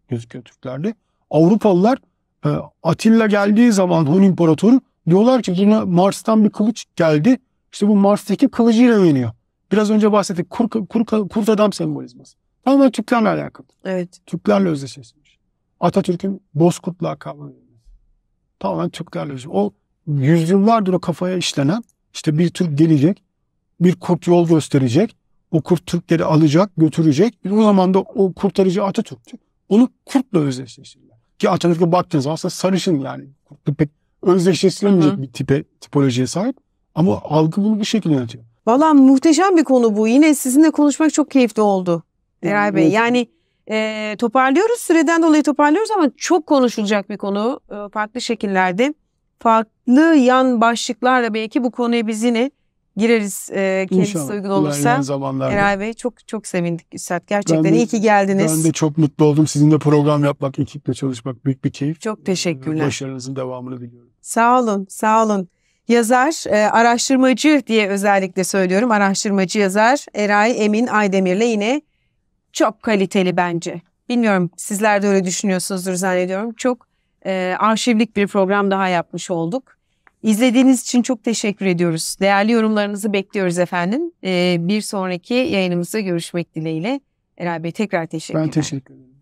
gözüküyor Türklerde. Avrupalılar e, Atilla geldiği zaman Hun İmparatoru Diyorlar ki yine Mars'tan bir kılıç geldi. İşte bu Mars'taki kılıcıyla yeniyor. Biraz önce bahsettik kur, kur, kurt adam sembolizması. Tamamen Türklerle alakalı. Evet. Türklerle özdeşleşmiş. Atatürk'ün Bozkurt lakabı. Tamamen Türklerle özdeşleşmiş. O yüzyıllardır o kafaya işlenen işte bir Türk gelecek, bir kurt yol gösterecek. O kurt Türkleri alacak, götürecek. O zaman da o kurtarıcı Atatürk'tü. Onu kurtla özdeşleştirdiler. Ki Atatürk'e baktığınız zaman aslında sarışın yani. Kurtlu pek özdeşleştiremeyecek bir tipe, tipolojiye sahip. Ama algı bunu bir şekilde yönetiyor. Valla muhteşem bir konu bu. Yine sizinle konuşmak çok keyifli oldu Eray Bey. Yani e, toparlıyoruz. Süreden dolayı toparlıyoruz ama çok konuşulacak bir konu. E, farklı şekillerde. Farklı yan başlıklarla belki bu konuyu biz yine gireriz e, kendisi İnşallah. uygun olursa. zamanlarda. Eray Bey çok çok sevindik Üstad. Gerçekten de, iyi ki geldiniz. Ben de çok mutlu oldum. Sizinle program yapmak, ekiple çalışmak büyük bir keyif. Çok teşekkürler. Başarınızın devamını diliyorum. Sağ olun, sağ olun. Yazar, e, araştırmacı diye özellikle söylüyorum. Araştırmacı yazar Eray Emin Aydemir'le yine çok kaliteli bence. Bilmiyorum sizler de öyle düşünüyorsunuzdur zannediyorum. Çok e, arşivlik bir program daha yapmış olduk. İzlediğiniz için çok teşekkür ediyoruz. Değerli yorumlarınızı bekliyoruz efendim. Ee, bir sonraki yayınımızda görüşmek dileğiyle. Eray Bey tekrar teşekkürler. Ben teşekkür ederim.